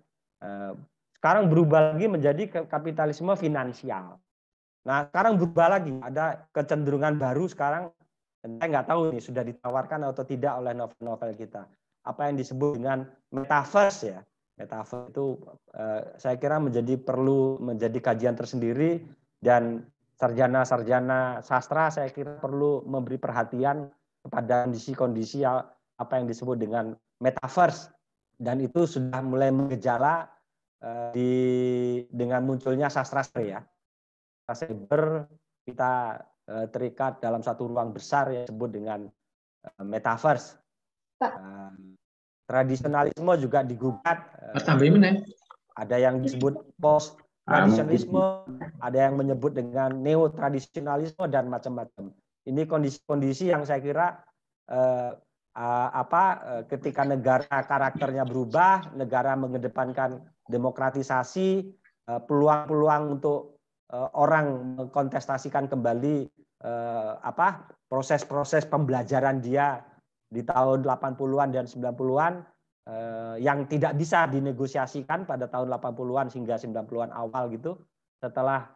Speaker 4: sekarang berubah lagi menjadi kapitalisme finansial. Nah, sekarang berubah lagi. Ada kecenderungan baru sekarang. Saya nggak tahu ini sudah ditawarkan atau tidak oleh novel-novel kita. Apa yang disebut dengan metaverse ya. Metaverse itu eh, saya kira menjadi perlu menjadi kajian tersendiri dan sarjana-sarjana sastra saya kira perlu memberi perhatian kepada kondisi-kondisi apa yang disebut dengan metaverse dan itu sudah mulai mengejala di dengan munculnya sastra seni ya. Sastra ber kita eh, terikat dalam satu ruang besar yang disebut dengan eh, metaverse. Pak. Eh, tradisionalisme juga digugat. Ya? Ada yang disebut post tradisionalisme, ada yang menyebut dengan neo tradisionalisme dan macam-macam. Ini kondisi-kondisi yang saya kira eh, apa ketika negara karakternya berubah, negara mengedepankan demokratisasi eh, peluang-peluang untuk eh, orang mengkontestasikan kembali eh, apa proses-proses pembelajaran dia di tahun 80-an dan 90-an yang tidak bisa dinegosiasikan pada tahun 80-an hingga 90-an awal gitu setelah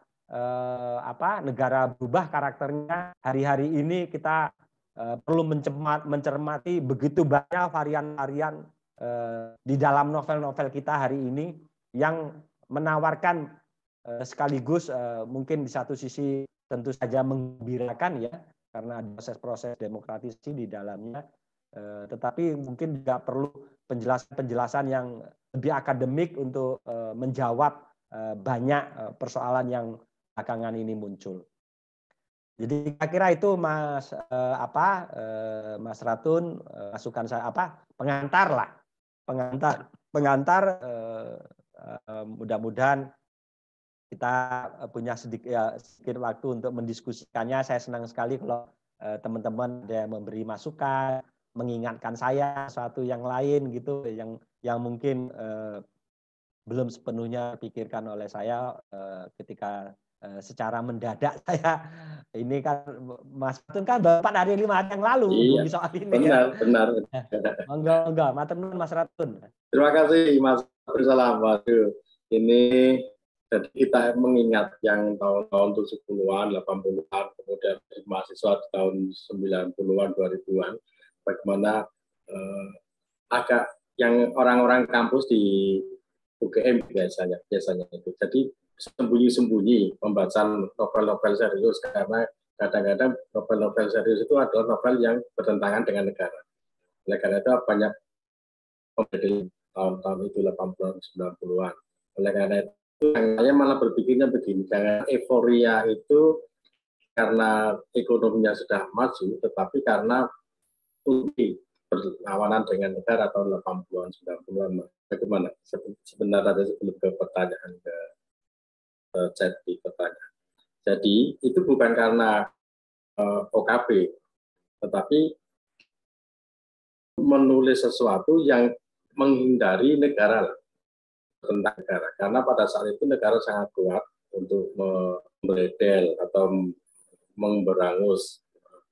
Speaker 4: apa negara berubah karakternya hari-hari ini kita perlu mencermati begitu banyak varian-varian Eh, di dalam novel-novel kita hari ini yang menawarkan eh, sekaligus eh, mungkin di satu sisi tentu saja menggembirakan ya karena proses-proses demokratisasi di dalamnya tetapi mungkin juga perlu penjelasan-penjelasan yang lebih akademik untuk menjawab banyak persoalan yang belakangan ini muncul. Jadi kira kira itu Mas apa Mas Ratun masukan saya apa pengantar lah pengantar pengantar eh, eh, mudah-mudahan kita punya sedikit, ya, sedikit waktu untuk mendiskusikannya. Saya senang sekali kalau eh, teman-teman dia ada yang memberi masukan, mengingatkan saya suatu yang lain gitu, yang yang mungkin eh, belum sepenuhnya pikirkan oleh saya eh, ketika Eh, secara mendadak (laughs) saya ini kan Mas Matun kan bapak hari lima hari yang lalu iya, soal ini benar ya. benar enggak (laughs) enggak Matun Mas Ratun
Speaker 1: terima kasih Mas Bersalam waduh ini jadi kita mengingat yang tahun-tahun 70-an, 80-an, kemudian mahasiswa di tahun 90-an, 2000-an, bagaimana eh, agak yang orang-orang kampus di UGM biasanya, biasanya itu. Jadi sembunyi-sembunyi pembacaan novel-novel serius karena kadang-kadang novel-novel serius itu adalah novel yang bertentangan dengan negara. Oleh karena itu banyak pembeli tahun-tahun itu 80-an, 90-an. Oleh karena itu, saya malah berpikirnya begini, jangan euforia itu karena ekonominya sudah maju, tetapi karena uji berlawanan dengan negara tahun 80-an, 90-an. Bagaimana? Sebenarnya sebelum
Speaker 2: ke pertanyaan ke zat eh, di Jadi itu bukan karena eh, OKP, tetapi menulis sesuatu yang menghindari negara tentang
Speaker 1: negara karena pada saat itu negara sangat kuat
Speaker 3: untuk memberedel
Speaker 1: atau
Speaker 2: memberangus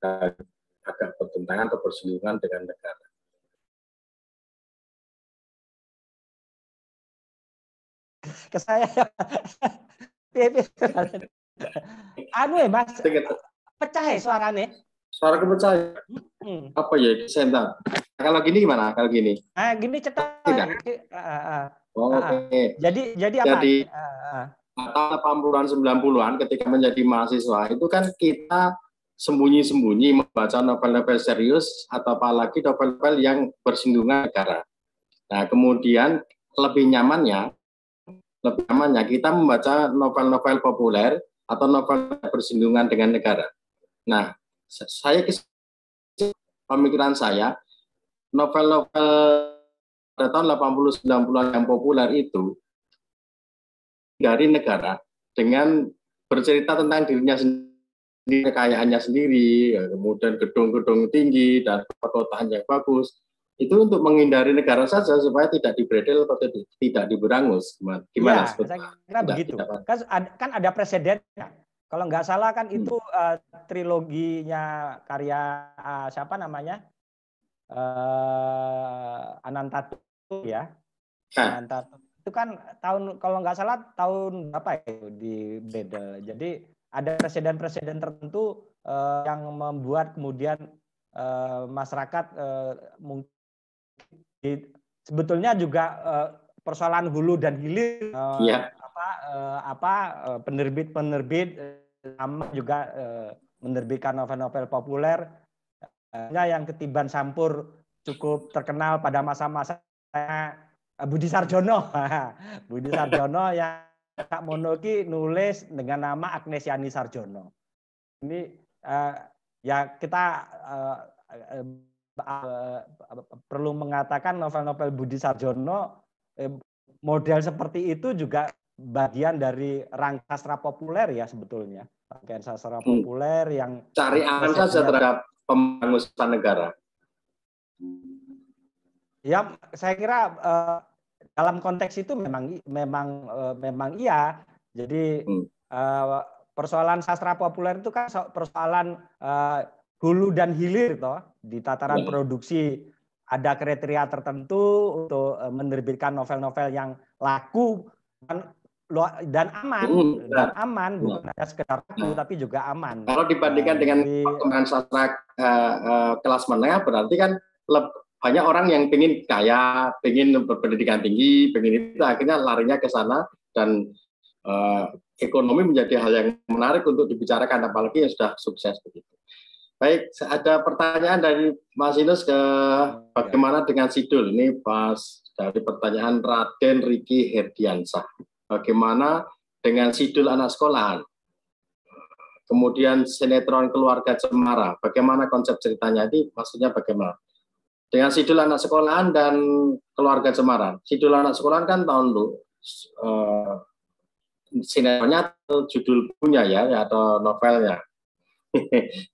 Speaker 2: eh, agak pertentangan atau perselingkuhan dengan negara. Ke saya Iya, iya. anu ya mas
Speaker 4: pecah ya suaranya
Speaker 1: suara pecah hmm. Ya? apa ya sentang kalau gini gimana kalau gini
Speaker 4: ah gini cetak Tidak. Kan? Ah, ah, ah.
Speaker 1: oh, oke okay. jadi jadi apa jadi tahun 80-an 90-an ketika menjadi mahasiswa itu kan kita sembunyi-sembunyi membaca novel-novel serius atau apalagi novel-novel yang bersinggungan negara. Nah, kemudian lebih nyamannya lebih amannya kita membaca novel-novel populer atau novel bersinggungan dengan negara. Nah, saya pemikiran saya novel-novel pada tahun 80-90-an yang populer itu dari negara dengan bercerita tentang dirinya sendiri, kekayaannya sendiri, kemudian gedung-gedung tinggi dan perkotaan yang bagus, itu untuk menghindari negara saja supaya tidak dibredel atau tidak diberangus gimana, ya, sebetulnya?
Speaker 4: saya tidak, begitu tidak. Kan, kan ada, kan presiden kalau nggak salah kan hmm. itu uh, triloginya karya uh, siapa namanya uh, eh, Anantatu ya Anantatu itu kan tahun kalau nggak salah tahun berapa ya itu di bedel jadi ada presiden-presiden tertentu uh, yang membuat kemudian masyarakat mungkin sebetulnya juga eh, persoalan hulu dan hilir ya. apa eh, apa penerbit penerbit sama juga menerbitkan novel-novel populer yang ketiban sampur cukup terkenal pada masa-masa Budi Sarjono. (laughs)
Speaker 1: Budi Sarjono
Speaker 4: (laughs) yang Kak Monoki nulis dengan nama Agnes Yani Sarjono. Ini ya kita perlu mengatakan novel-novel Budi Sarjono eh, model seperti itu juga bagian dari rangka sastra populer ya sebetulnya rangkaian sastra hmm. populer yang cari angka terhadap
Speaker 1: pembangunan negara
Speaker 4: ya saya kira eh, dalam konteks itu memang memang eh, memang iya jadi hmm. persoalan sastra populer itu kan persoalan hulu dan hilir toh di tataran iya. produksi ada kriteria tertentu untuk e, menerbitkan novel-novel yang laku dan dan aman hmm, dan aman bukan bukan hanya sekedar laku iya. tapi juga aman. Kalau dibandingkan nah, dengan
Speaker 1: perkembangan sastra uh, uh, kelas menengah berarti kan banyak orang yang ingin kaya, ingin berpendidikan tinggi, ingin itu akhirnya larinya ke sana dan uh, ekonomi menjadi hal yang menarik untuk dibicarakan apalagi yang sudah sukses begitu. Baik, ada pertanyaan dari Mas Inus ke bagaimana dengan Sidul? Ini pas dari pertanyaan Raden Riki Herdiansah. Bagaimana dengan Sidul anak sekolahan? Kemudian sinetron keluarga Cemara. Bagaimana konsep ceritanya ini? Maksudnya bagaimana? Dengan Sidul anak sekolahan dan keluarga Cemara. Sidul anak sekolahan kan tahun lalu uh, sinetronnya judul punya ya atau novelnya. (laughs)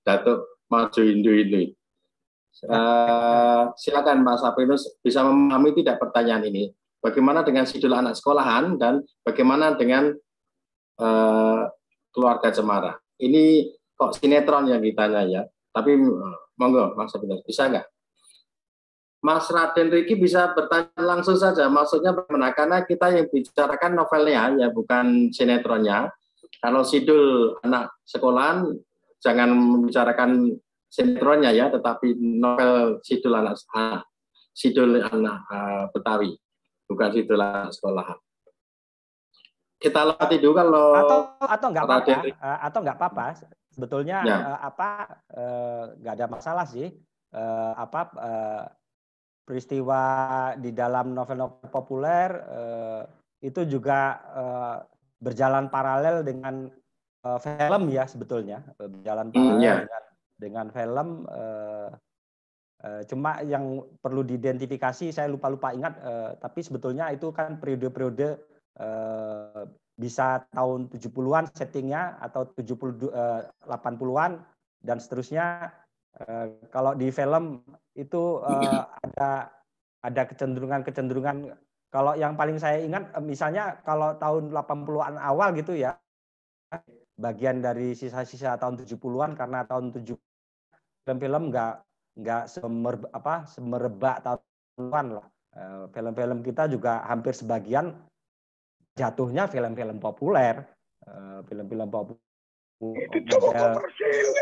Speaker 1: Datuk maju indu indu eh, silakan mas Sapinus bisa memahami tidak pertanyaan ini. Bagaimana dengan sidul anak sekolahan dan bagaimana dengan uh, keluarga cemara? Ini kok sinetron yang ditanya ya. Tapi eh, monggo Mas Sapinus bisa nggak? Mas Raden Riki bisa bertanya langsung saja. Maksudnya bagaimana? Karena kita yang bicarakan novelnya ya bukan sinetronnya. Kalau sidul anak sekolahan jangan membicarakan sinetronnya ya, tetapi novel Sidul Anak Anak, ah, Sidul Anak uh, Betawi, bukan Sidul Anak Sekolahan. Kita lewati dulu kalau atau atau nggak apa-apa, eh, atau nggak apa-apa. Sebetulnya ya. uh,
Speaker 4: apa eh, nggak ada masalah sih. Uh, apa uh, peristiwa di dalam novel-novel populer uh, itu juga uh, berjalan paralel dengan uh, film ya sebetulnya berjalan paralel hmm, yeah. dengan dengan film eh, eh, cuma yang perlu diidentifikasi saya lupa-lupa ingat eh, tapi sebetulnya itu kan periode-periode bisa tahun 70-an settingnya atau 70 eh, 80-an dan seterusnya kalau di film itu ada ada kecenderungan-kecenderungan kalau yang paling saya ingat misalnya kalau tahun 80-an awal gitu ya bagian dari sisa-sisa tahun 70-an karena tahun 70 film-film nggak nggak semer apa semerebak tahun lah. Eh, film-film kita juga hampir sebagian jatuhnya film-film populer, eh, film-film populer. Itu cukup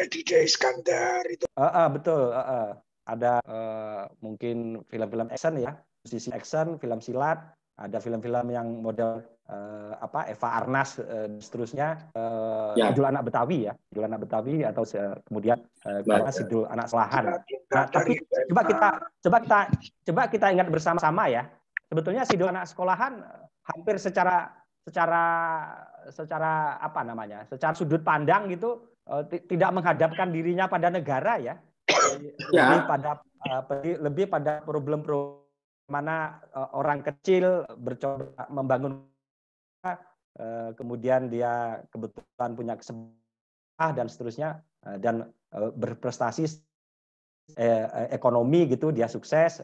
Speaker 2: DJ Iskandar
Speaker 4: itu. Uh, uh, betul. Uh, uh. Ada uh, mungkin film-film action ya, musisi action, film silat, ada film-film yang model eh, apa Eva Arnas eh, dan seterusnya
Speaker 1: eh, ya. Sidul anak
Speaker 4: Betawi ya Sidul anak Betawi atau kemudian
Speaker 1: eh, karena ya. ya.
Speaker 4: anak Selahan. Nah, tapi coba kita coba kita coba kita ingat bersama-sama ya sebetulnya Sidul anak sekolahan eh, hampir secara secara secara apa namanya secara sudut pandang gitu eh, tidak menghadapkan dirinya pada negara ya, ya. lebih ya. pada eh, lebih pada problem-problem mana orang kecil bercoba membangun Eh, kemudian dia kebetulan punya kesempatan dan seterusnya eh, dan eh, berprestasi ekonomi gitu dia sukses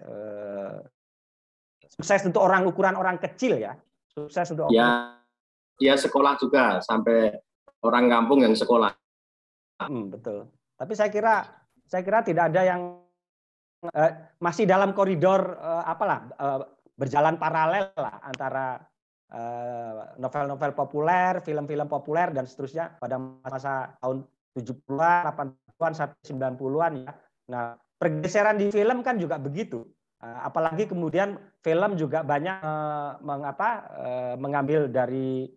Speaker 4: sukses untuk orang ukuran orang kecil ya sukses untuk ya
Speaker 1: dia sekolah juga sampai orang kampung yang sekolah hmm, betul
Speaker 4: tapi saya kira saya kira tidak ada yang masih dalam koridor eh, apalah berjalan paralel lah antara Eh, novel-novel populer, film-film populer dan seterusnya pada masa tahun 70-an, 80-an sampai 90-an ya. Nah, pergeseran di film kan juga begitu. Eh, apalagi kemudian film juga banyak eh, mengapa ya. iya. mengambil dari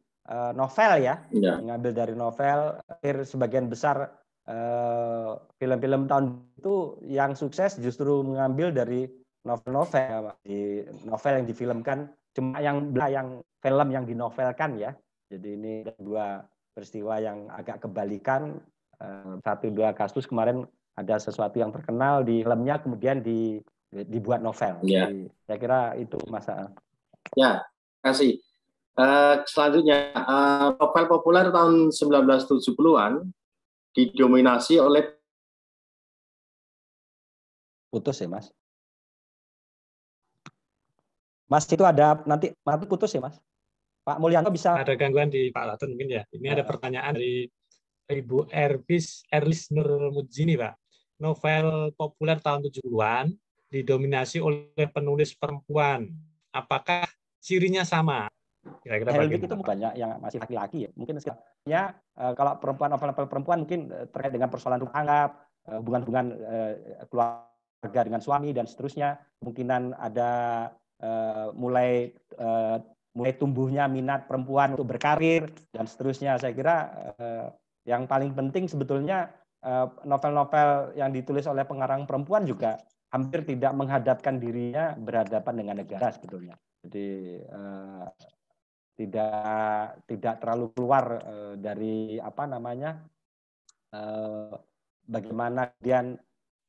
Speaker 4: novel ya, ya. mengambil dari novel. Sebagian besar film-film tahun itu yang sukses justru mengambil dari novel-novel di novel yang difilmkan cuma yang yang film yang dinovelkan ya. Jadi ini dua peristiwa yang agak kebalikan. Eh, satu dua kasus kemarin ada sesuatu yang terkenal di filmnya kemudian di dibuat novel. Ya. Jadi, saya kira itu masalah.
Speaker 2: Ya, kasih. Uh, selanjutnya uh, novel populer tahun 1970-an didominasi oleh putus ya mas
Speaker 4: Mas itu ada nanti nanti putus ya Mas. Pak
Speaker 5: Mulyanto bisa ada gangguan di Pak Latun, mungkin ya. Ini ada ah. pertanyaan dari Ibu Erbis Erlis Nur Mujini Pak. Novel populer tahun 70-an didominasi oleh penulis perempuan. Apakah cirinya sama? Kira-kira Helwig itu
Speaker 4: bukannya yang masih laki-laki ya. Mungkin ya eh, kalau perempuan novel perempuan mungkin eh, terkait dengan persoalan rumah tangga, eh, hubungan-hubungan keluarga dengan suami dan seterusnya. Kemungkinan ada Eh, mulai eh, mulai tumbuhnya minat perempuan untuk berkarir dan seterusnya. Saya kira eh, yang paling penting sebetulnya novel-novel yang ditulis oleh pengarang perempuan juga hampir tidak menghadapkan dirinya berhadapan dengan negara sebetulnya. Jadi tidak tidak terlalu keluar dari apa namanya bagaimana kemudian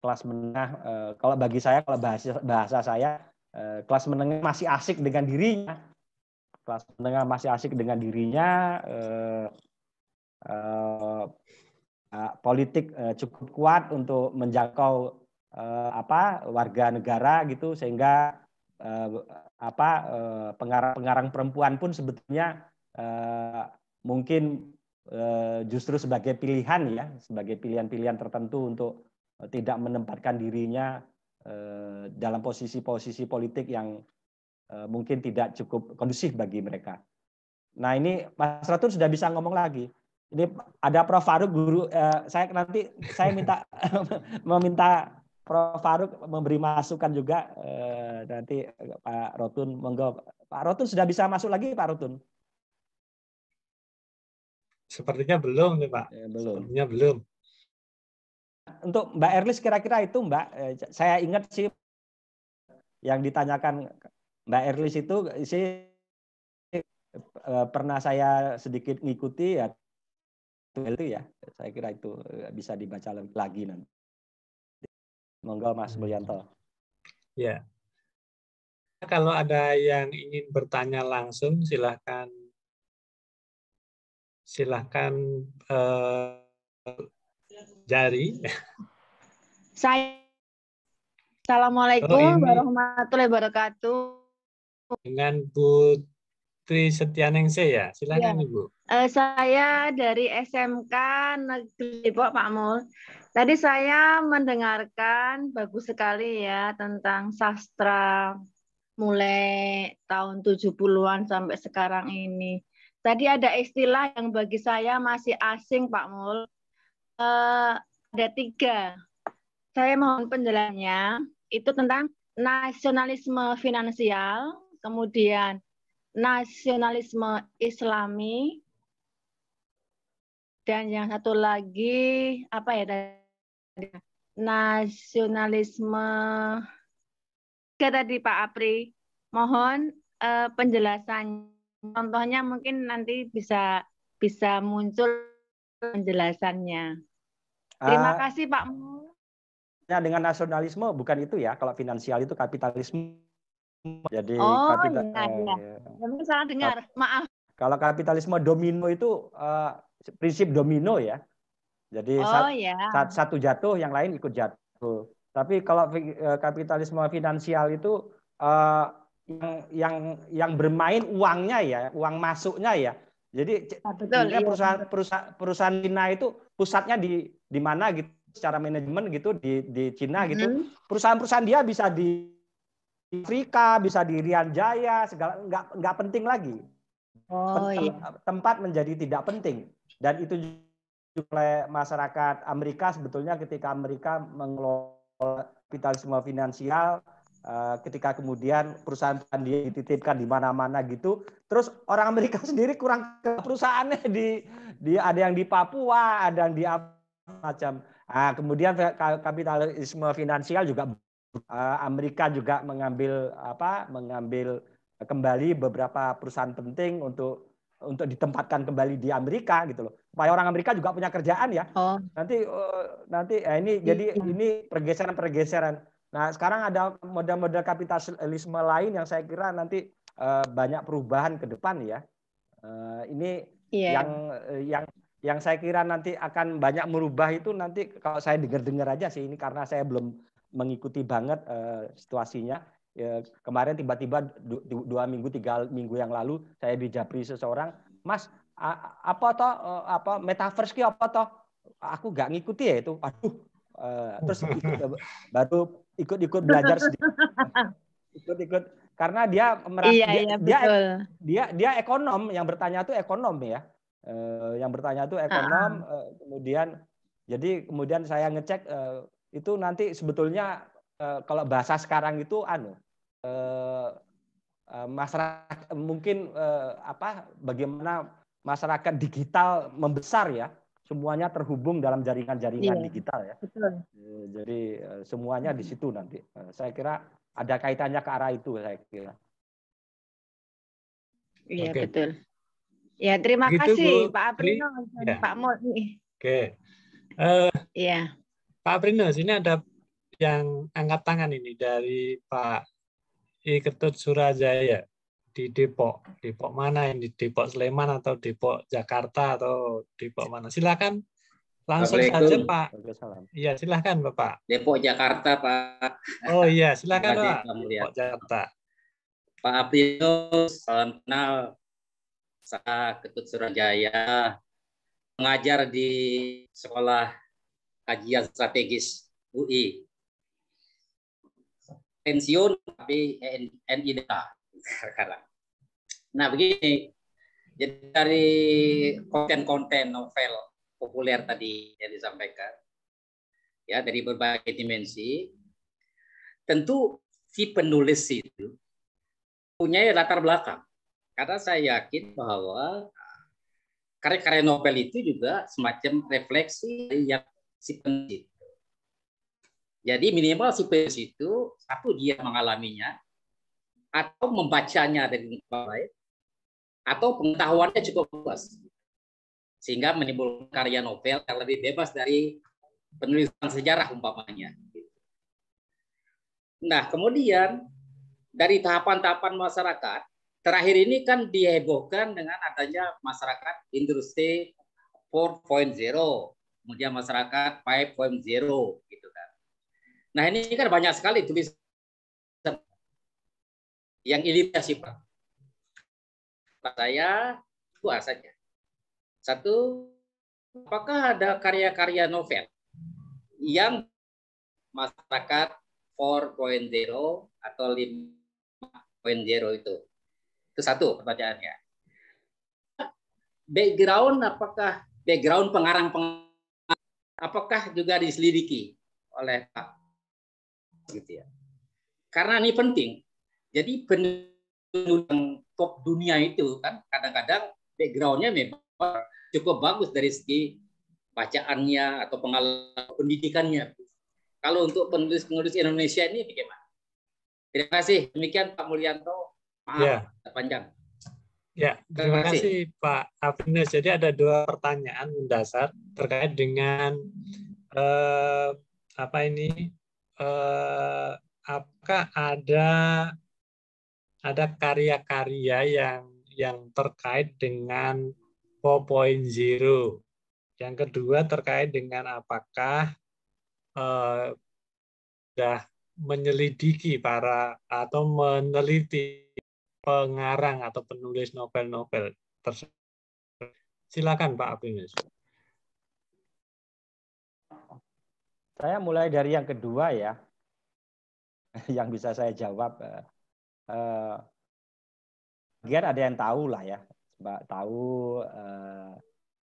Speaker 4: kelas menengah kalau bagi saya kalau bahasa bahasa saya Eh, kelas menengah masih asik dengan dirinya kelas menengah masih asik dengan dirinya eh, eh, eh, politik eh, cukup kuat untuk menjangkau eh, apa warga negara gitu sehingga eh, apa eh, pengarang-pengarang perempuan pun sebetulnya eh, mungkin eh, justru sebagai pilihan ya sebagai pilihan-pilihan tertentu untuk tidak menempatkan dirinya Eh, dalam posisi-posisi politik yang eh, mungkin tidak cukup kondusif bagi mereka. Nah ini Mas Ratu sudah bisa ngomong lagi. Ini ada Prof Faruk guru eh, saya nanti saya minta (laughs) meminta Prof Faruk memberi masukan juga nanti Pak Rotun monggo Pak Rotun sudah bisa masuk lagi Pak Rotun.
Speaker 2: Sepertinya belum nih Pak. Ya, belum. Sepertinya belum
Speaker 4: untuk Mbak Erlis kira-kira itu Mbak, eh, saya ingat sih yang ditanyakan Mbak Erlis itu sih eh, pernah saya sedikit mengikuti ya itu ya saya kira itu eh, bisa dibaca lagi nanti monggo Mas hmm. Mulyanto
Speaker 2: ya
Speaker 5: kalau ada yang ingin bertanya langsung silahkan
Speaker 2: silahkan eh, jari. Saya Assalamualaikum oh,
Speaker 6: warahmatullahi wabarakatuh.
Speaker 5: Dengan Bu Tri Setianingsih
Speaker 2: ya, silakan ya. Ibu.
Speaker 3: Uh, saya dari SMK Negeri Pak Mul. Tadi saya mendengarkan bagus sekali ya tentang sastra mulai tahun 70-an sampai sekarang ini. Tadi ada istilah yang bagi saya masih asing Pak Mul, Eh, ada tiga. Saya mohon penjelasannya. Itu tentang nasionalisme finansial, kemudian nasionalisme Islami, dan yang satu lagi apa ya nasionalisme. Ke tadi Pak Apri, mohon uh, eh, penjelasan. Contohnya mungkin nanti bisa bisa muncul penjelasannya.
Speaker 4: Ah. Terima uh, kasih Pak. Ya dengan nasionalisme bukan itu ya. Kalau finansial itu kapitalisme. Jadi oh, kapital. Iya,
Speaker 6: iya. salah eh, dengar. Maaf.
Speaker 4: Kalau kapitalisme domino itu uh, prinsip domino ya. Jadi oh, sat,
Speaker 2: ya. Sat, satu
Speaker 4: jatuh, yang lain ikut jatuh. Tapi kalau uh, kapitalisme finansial itu uh, yang yang yang bermain uangnya ya, uang masuknya ya jadi betul, iya. perusahaan, perusahaan perusahaan Cina itu pusatnya di di mana gitu secara manajemen gitu di di Cina hmm. gitu. Hmm. Perusahaan-perusahaan dia bisa di Afrika, bisa di Rian Jaya, segala nggak nggak penting lagi. Oh, Tem iya. Tempat menjadi tidak penting dan itu juga oleh masyarakat Amerika sebetulnya ketika Amerika mengelola kapitalisme finansial Eh, ketika kemudian perusahaan-perusahaan dia dititipkan di mana-mana gitu. Terus orang Amerika (laughs) sendiri kurang ke perusahaannya di di ada yang di Papua, ada yang di macam. Nah, kemudian kapitalisme finansial juga eh, Amerika juga mengambil apa? mengambil kembali beberapa perusahaan penting untuk untuk ditempatkan kembali di Amerika gitu loh. Supaya orang Amerika juga punya kerjaan ya. Oh. Nanti oh, nanti ya ini iya, jadi iya. ini pergeseran-pergeseran Nah, sekarang ada model-model kapitalisme lain yang saya kira nanti eh, banyak perubahan ke depan ya. Eh, ini yeah. yang yang yang saya kira nanti akan banyak merubah itu nanti kalau saya dengar-dengar aja sih ini karena saya belum mengikuti banget eh, situasinya. Ya, kemarin tiba-tiba dua minggu tiga minggu yang lalu saya dijapri seseorang, Mas apa toh apa metaverse ki apa toh? Aku nggak ngikuti ya itu. Aduh, Eh, terus (laughs) ikut, baru ikut-ikut belajar sedikit (laughs) ikut-ikut karena dia merasa iya, dia, iya, dia, dia dia ekonom yang bertanya tuh ekonom ya uh, yang bertanya tuh ekonom uh. kemudian jadi kemudian saya ngecek uh, itu nanti sebetulnya uh, kalau bahasa sekarang itu anu uh, uh, masyarakat mungkin uh, apa bagaimana masyarakat digital membesar ya semuanya terhubung dalam jaringan-jaringan iya, digital ya. Betul. Eh, jadi eh, semuanya di situ nanti. Eh, saya kira ada kaitannya ke arah itu saya kira.
Speaker 2: Iya okay. betul.
Speaker 6: Ya terima Begitu, kasih Bu, Pak Aprino dan ya. Pak
Speaker 2: Mot. Oke.
Speaker 5: Okay. Uh, iya. Pak Aprino, sini ada yang angkat tangan ini dari Pak Iketut Ketut Surajaya di Depok. Depok mana ini? Depok Sleman atau Depok Jakarta atau Depok mana? Silakan langsung saja Pak. Iya silakan Bapak.
Speaker 6: Depok Jakarta Pak. Oh iya silakan Pak. Depok Jakarta. Pak April, salam kenal. Saya Ketut Surajaya, mengajar di Sekolah Kajian Strategis UI. Pensiun tapi NIDA sekarang. Nah begini, jadi dari konten-konten novel populer tadi yang disampaikan, ya dari berbagai dimensi, tentu si penulis itu punya latar belakang. Karena saya yakin bahwa ah, karya-karya novel itu juga semacam refleksi yang si penulis Jadi minimal si penulis itu, satu dia mengalaminya, atau membacanya dari baik atau pengetahuannya cukup luas sehingga menimbulkan karya novel yang lebih bebas dari penulisan sejarah umpamanya. Nah, kemudian dari tahapan-tahapan masyarakat, terakhir ini kan dihebohkan dengan adanya masyarakat industri 4.0, kemudian masyarakat 5.0 gitu kan. Nah, ini kan banyak sekali tulisan yang iritasi Pak. Pak saya dua saja. Satu, apakah ada karya-karya novel yang masyarakat 4.0 atau 5.0 itu? Itu satu pertanyaannya. Background apakah background pengarang pengarang apakah juga diselidiki oleh Pak gitu ya. Karena ini penting jadi penulis top dunia itu kan kadang-kadang backgroundnya memang cukup bagus dari segi bacaannya atau pengalaman pendidikannya. Kalau untuk penulis-penulis Indonesia ini bagaimana? Terima kasih. Demikian Pak Mulyanto. Maaf ya. panjang.
Speaker 2: Ya, terima, kasih. kasih
Speaker 5: Pak Avinus. Jadi ada dua pertanyaan mendasar terkait dengan eh, apa ini? Eh, apakah ada ada karya-karya yang yang terkait dengan 4.0. Yang kedua terkait dengan apakah eh, sudah menyelidiki para atau meneliti pengarang atau penulis novel-novel tersebut.
Speaker 2: Silakan Pak Abimis.
Speaker 4: Saya mulai dari yang kedua ya, (laughs) yang bisa saya jawab. Eh biar eh, ada yang tahu lah ya tahu uh,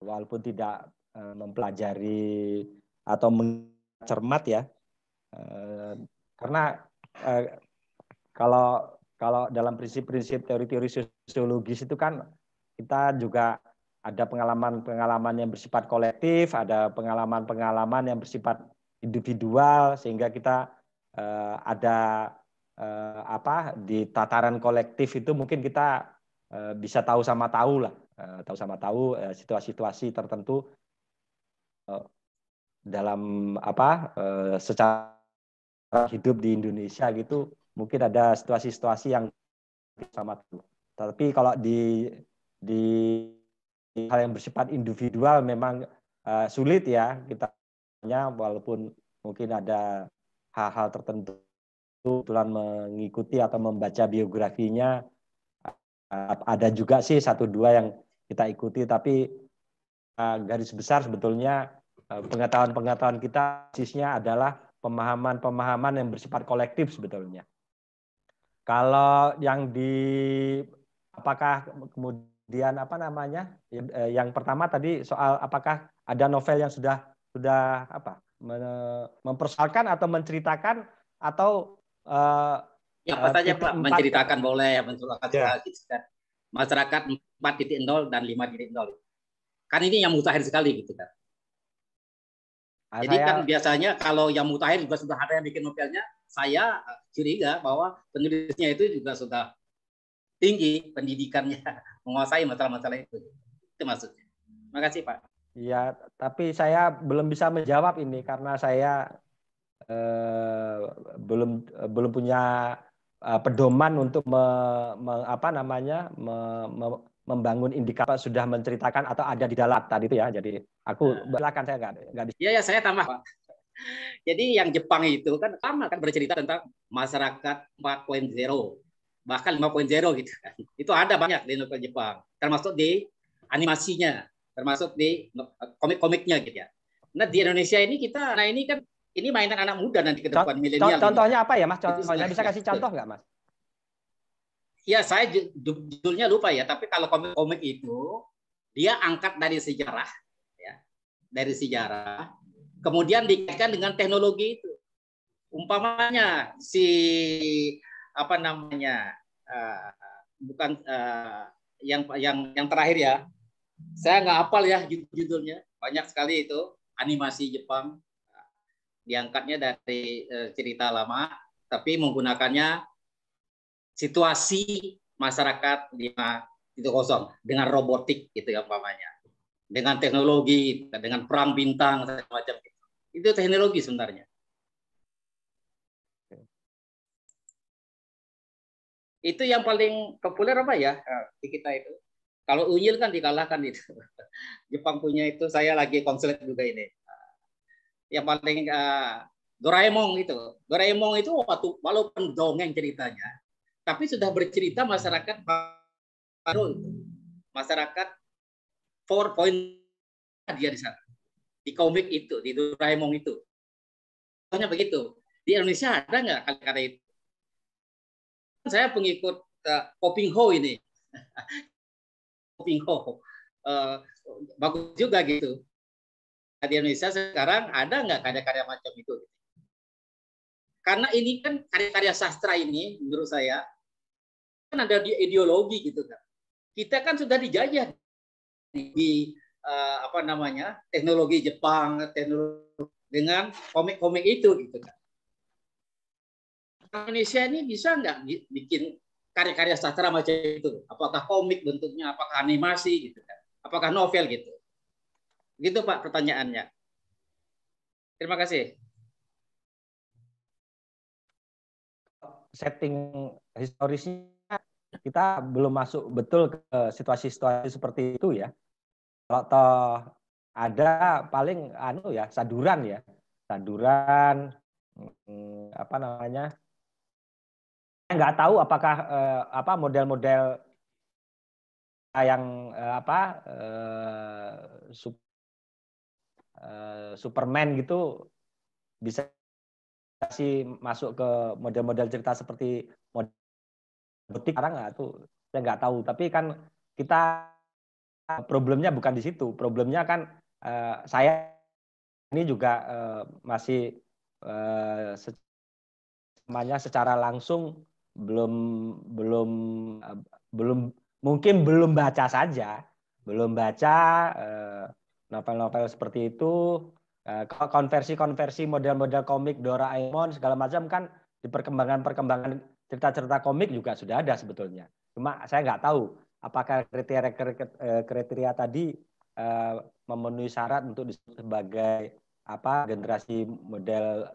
Speaker 4: walaupun tidak uh, mempelajari atau mencermat ya uh, karena uh, kalau kalau dalam prinsip-prinsip teori-teori sosiologis itu kan kita juga ada pengalaman-pengalaman yang bersifat kolektif, ada pengalaman-pengalaman yang bersifat individual sehingga kita uh, ada eh, apa di tataran kolektif itu mungkin kita eh, bisa tahu sama tahu lah, eh, tahu sama tahu eh, situasi-situasi tertentu eh, dalam apa eh, secara hidup di Indonesia gitu mungkin ada situasi-situasi yang sama tahu. Tapi kalau di di hal yang bersifat individual memang uh, sulit ya kita walaupun mungkin ada hal-hal tertentu kebetulan mengikuti atau membaca biografinya ada juga sih satu dua yang kita ikuti tapi garis besar sebetulnya e, pengetahuan-pengetahuan kita sisnya adalah pemahaman-pemahaman yang bersifat kolektif sebetulnya. Kalau yang di apakah kemudian apa namanya yang e, pertama tadi soal apakah ada novel yang sudah sudah apa mempersoalkan atau menceritakan atau Uh,
Speaker 6: ya, eh, apa saja Pak, menceritakan ya. boleh ya. boleh ya. masyarakat ya. masyarakat 4.0 dan 5.0. Kan ini yang mutakhir sekali gitu kan. Ah, Jadi kan biasanya kalau yang mutakhir juga sudah ada yang bikin novelnya, saya eh, curiga bahwa penulisnya itu juga sudah tinggi pendidikannya (laughs) menguasai masalah-masalah itu. Itu maksudnya. Terima kasih Pak.
Speaker 4: Iya, tapi saya belum bisa menjawab ini karena saya Eh, belum eh, belum punya uh, pedoman untuk me, me, apa namanya me, me, membangun indikator sudah menceritakan atau ada di dalam tadi itu ya. Jadi aku silakan nah. saya nggak nggak bisa.
Speaker 6: Iya ya saya tambah Pak. (laughs) Jadi yang Jepang itu kan sama kan bercerita tentang masyarakat 4.0 bahkan 5.0 gitu kan. Itu ada banyak di novel Jepang termasuk di animasinya termasuk di komik-komiknya gitu ya. Nah di Indonesia ini kita nah ini kan ini mainan anak muda nanti ke depan milenial. Contohnya ini. apa ya Mas? Contohnya bisa kasih contoh nggak Mas? Ya saya judulnya lupa ya, tapi kalau komik-komik itu dia angkat dari sejarah, ya, dari sejarah, kemudian dikaitkan dengan teknologi itu. Umpamanya si apa namanya uh, bukan uh, yang yang yang terakhir ya, saya nggak hafal ya judulnya, banyak sekali itu animasi Jepang diangkatnya dari eh, cerita lama, tapi menggunakannya situasi masyarakat di itu kosong dengan robotik gitu ya umpamanya, dengan teknologi, dengan perang bintang macam itu. Itu teknologi sebenarnya.
Speaker 2: Itu yang paling populer apa ya eh, di kita itu? Kalau Unyil
Speaker 6: kan dikalahkan itu. (laughs) Jepang punya itu saya lagi konsulat juga ini yang paling uh, Doraemon itu. Doraemon itu waktu walaupun dongeng ceritanya, tapi sudah bercerita masyarakat baru itu. Masyarakat 4.0 dia di sana. Di komik itu, di Doraemon itu. Hanya begitu. Di Indonesia ada nggak kata-kata itu? Saya pengikut uh, Popping Ho ini. (laughs) Popping Ho. Uh, bagus juga gitu di Indonesia sekarang ada nggak karya-karya macam itu? Karena ini kan karya-karya sastra ini, menurut saya, kan ada ideologi gitu kan. Kita kan sudah dijajah di uh, apa namanya teknologi Jepang, teknologi dengan komik-komik itu gitu kan. Indonesia ini bisa nggak bikin karya-karya sastra macam itu? Apakah komik bentuknya, apakah animasi gitu kan? Apakah novel gitu? Gitu Pak pertanyaannya. Terima kasih.
Speaker 2: Setting
Speaker 4: historisnya kita belum masuk betul ke situasi-situasi seperti itu ya. Kalau toh ada paling anu ya saduran ya, saduran hmm, apa namanya? Nggak tahu apakah eh, apa model-model yang eh, apa eh, Eh, Superman gitu bisa kasih masuk ke model-model cerita seperti model butik, sekarang nggak tuh saya nggak tahu tapi kan kita problemnya bukan di situ problemnya kan uh, saya ini juga uh, masih uh, secara langsung belum belum uh, belum mungkin belum baca saja belum baca uh, novel-novel seperti itu, eh, konversi-konversi model-model komik Doraemon segala macam kan di perkembangan-perkembangan cerita-cerita komik juga sudah ada sebetulnya. Cuma saya nggak tahu apakah kriteria kriteria eh, tadi eh, memenuhi syarat untuk disebut sebagai apa generasi model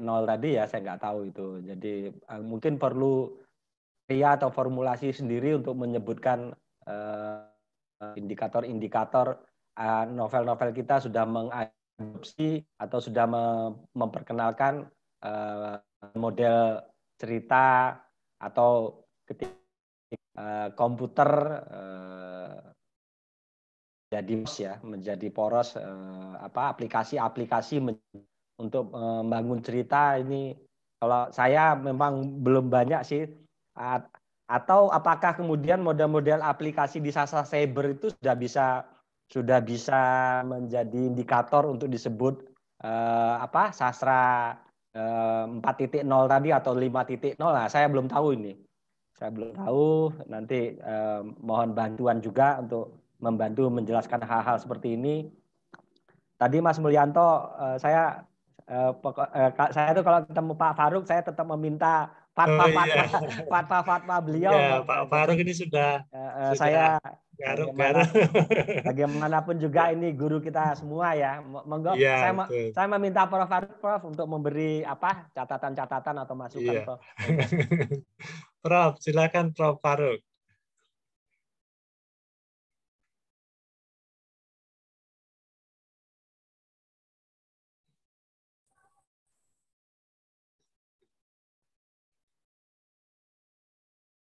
Speaker 4: nol tadi ya saya nggak tahu itu. Jadi mungkin perlu kriteria atau formulasi sendiri untuk menyebutkan indikator-indikator Ah, novel-novel kita sudah mengadopsi atau sudah memperkenalkan eh, model cerita atau ketika eh, komputer eh, jadi ya menjadi poros apa aplikasi-aplikasi untuk membangun cerita ini kalau saya memang belum banyak sih atau apakah kemudian model-model aplikasi di sasa cyber itu sudah bisa sudah bisa menjadi indikator untuk disebut eh, apa sastra eh, empat titik nol tadi atau lima titik nol lah saya belum tahu ini saya belum tahu nanti eh, mohon bantuan juga untuk membantu menjelaskan hal-hal seperti ini tadi Mas Mulyanto eh, saya eh, eh, saya itu kalau ketemu Pak Faruk saya tetap meminta fatwa oh, fatma iya. fatwa fatwa beliau ya, Pak Faruk ini
Speaker 2: sudah, uh, sudah saya
Speaker 4: garuk (laughs) bagaimanapun juga ini guru kita semua ya monggo ya, saya betul. saya meminta Prof Arif Prof untuk memberi apa catatan-catatan atau masukan ya. Prof
Speaker 2: (laughs) Prof silakan Prof Faruk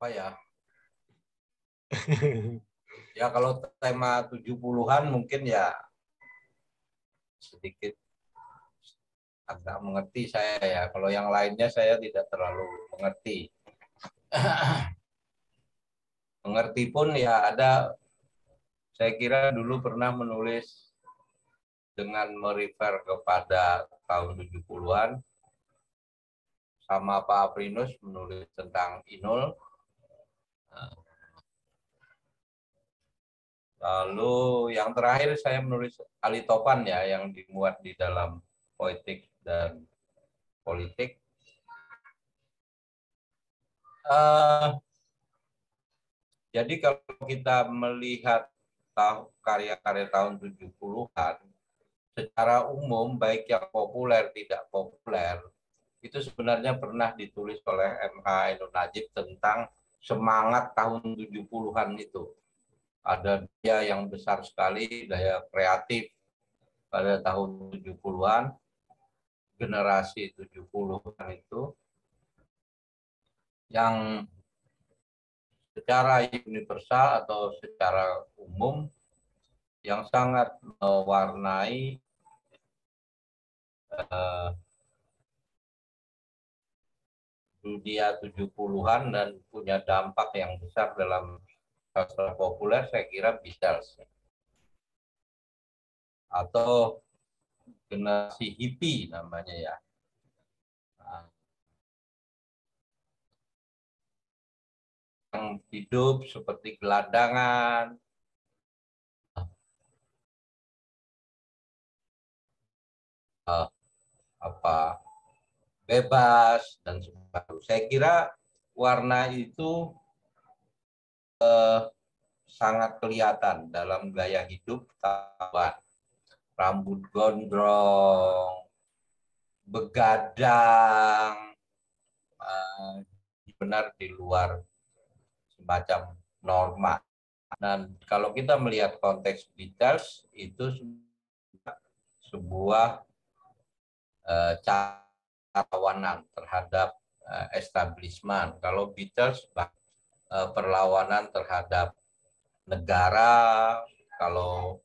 Speaker 2: Oh ya (laughs)
Speaker 3: Ya kalau tema 70-an mungkin ya sedikit agak mengerti saya ya. Kalau yang lainnya saya tidak terlalu mengerti. (clears throat) mengerti pun ya ada saya kira dulu pernah menulis dengan merefer kepada tahun 70-an sama Pak Aprinus menulis tentang Inul. Eh, Lalu yang terakhir saya menulis Alitopan ya yang dimuat di dalam politik dan politik. Uh, jadi kalau kita melihat karya-karya tahun 70-an, secara umum baik yang populer tidak populer, itu sebenarnya pernah ditulis oleh M.H. Najib tentang semangat tahun 70-an itu ada dia yang besar sekali, daya kreatif pada tahun 70-an, generasi 70-an itu, yang secara universal atau secara
Speaker 2: umum yang sangat mewarnai eh, dunia
Speaker 3: 70-an dan punya dampak yang besar dalam sastra populer saya
Speaker 2: kira Beatles atau generasi hippie namanya ya. Nah, yang hidup seperti gelandangan, uh, apa bebas dan sebagainya. Saya kira
Speaker 3: warna itu eh, sangat kelihatan dalam gaya hidup tawan. Rambut gondrong, begadang, eh, benar di luar semacam norma. Dan kalau kita melihat konteks Beatles, itu sebuah eh, cara terhadap eh, establishment. Kalau Beatles, bahkan Eh, perlawanan terhadap negara. Kalau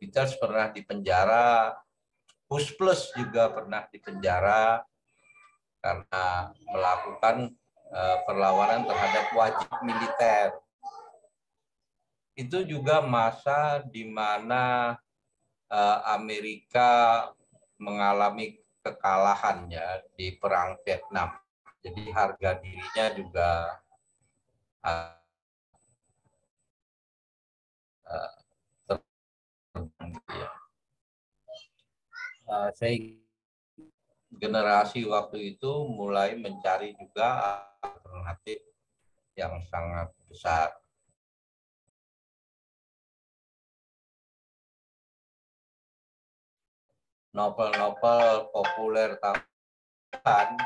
Speaker 3: Peters pernah di penjara, Hus Plus juga pernah di penjara karena melakukan eh, perlawanan terhadap wajib militer. Itu juga masa di mana eh, Amerika mengalami kekalahannya di perang Vietnam. Jadi harga
Speaker 2: dirinya juga Ah, eh,
Speaker 3: saya generasi waktu itu mulai mencari juga
Speaker 2: alternatif yang sangat besar novel-novel populer tahun kan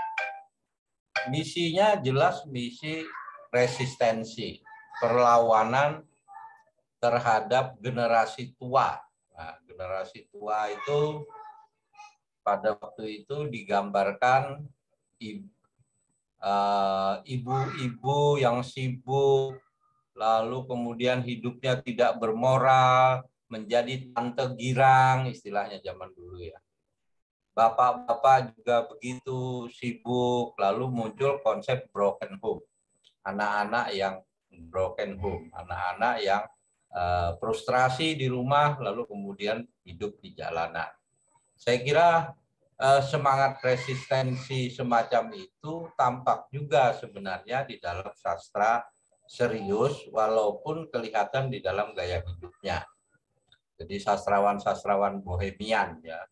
Speaker 2: misinya
Speaker 3: jelas misi resistensi, perlawanan terhadap generasi tua. Nah, generasi tua itu pada waktu itu digambarkan eh, ibu-ibu yang sibuk, lalu kemudian hidupnya tidak bermoral, menjadi tante girang istilahnya zaman dulu ya. Bapak-bapak juga begitu sibuk, lalu muncul konsep broken home anak-anak yang broken home, anak-anak yang eh, frustrasi di rumah lalu kemudian hidup di jalanan. Saya kira eh, semangat resistensi semacam itu tampak juga sebenarnya di dalam sastra serius walaupun kelihatan di dalam gaya
Speaker 2: hidupnya.
Speaker 3: Jadi sastrawan-sastrawan bohemian ya.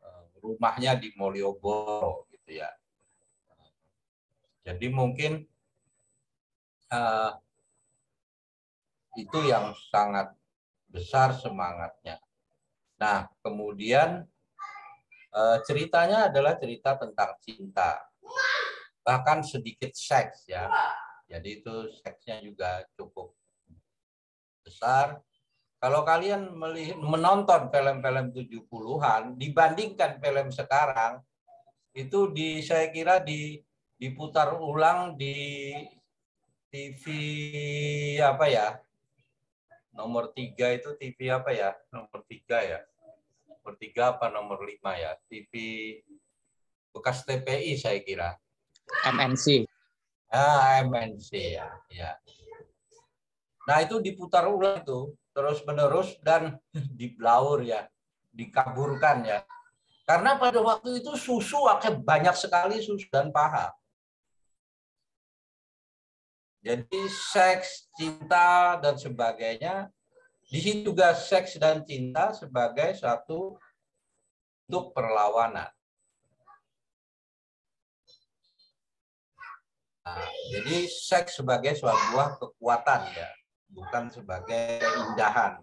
Speaker 3: Eh, rumahnya di Malioboro gitu ya. Jadi mungkin uh, itu yang sangat besar semangatnya. Nah, kemudian uh, ceritanya adalah cerita tentang cinta, bahkan sedikit seks ya. Jadi itu seksnya juga cukup besar. Kalau kalian melihat, menonton film-film 70-an dibandingkan film sekarang, itu di saya kira di diputar ulang di TV apa ya? Nomor tiga itu TV apa ya? Nomor tiga ya? Nomor tiga apa nomor lima ya? TV bekas TPI saya kira.
Speaker 6: MNC. Ah, MNC
Speaker 3: ya. ya. Nah itu diputar ulang itu terus menerus dan (laughs) diblaur ya, dikaburkan ya. Karena pada waktu itu susu akhirnya banyak sekali susu dan paha. Jadi seks, cinta, dan sebagainya. Di sini juga seks dan cinta sebagai satu untuk perlawanan. Nah, jadi seks sebagai sebuah kekuatan ya, bukan sebagai keindahan.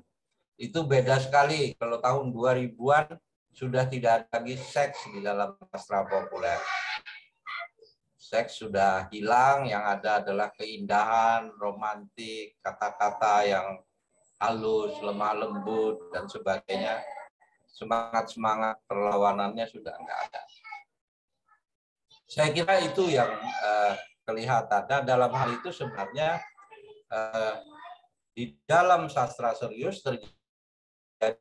Speaker 3: Itu beda sekali kalau tahun 2000-an sudah tidak ada lagi seks di dalam sastra populer seks sudah hilang, yang ada adalah keindahan, romantik, kata-kata yang halus, lemah lembut, dan sebagainya. Semangat-semangat perlawanannya sudah enggak ada. Saya kira itu yang eh, kelihatan. Nah, dalam hal itu sebenarnya eh, di dalam sastra serius terjadi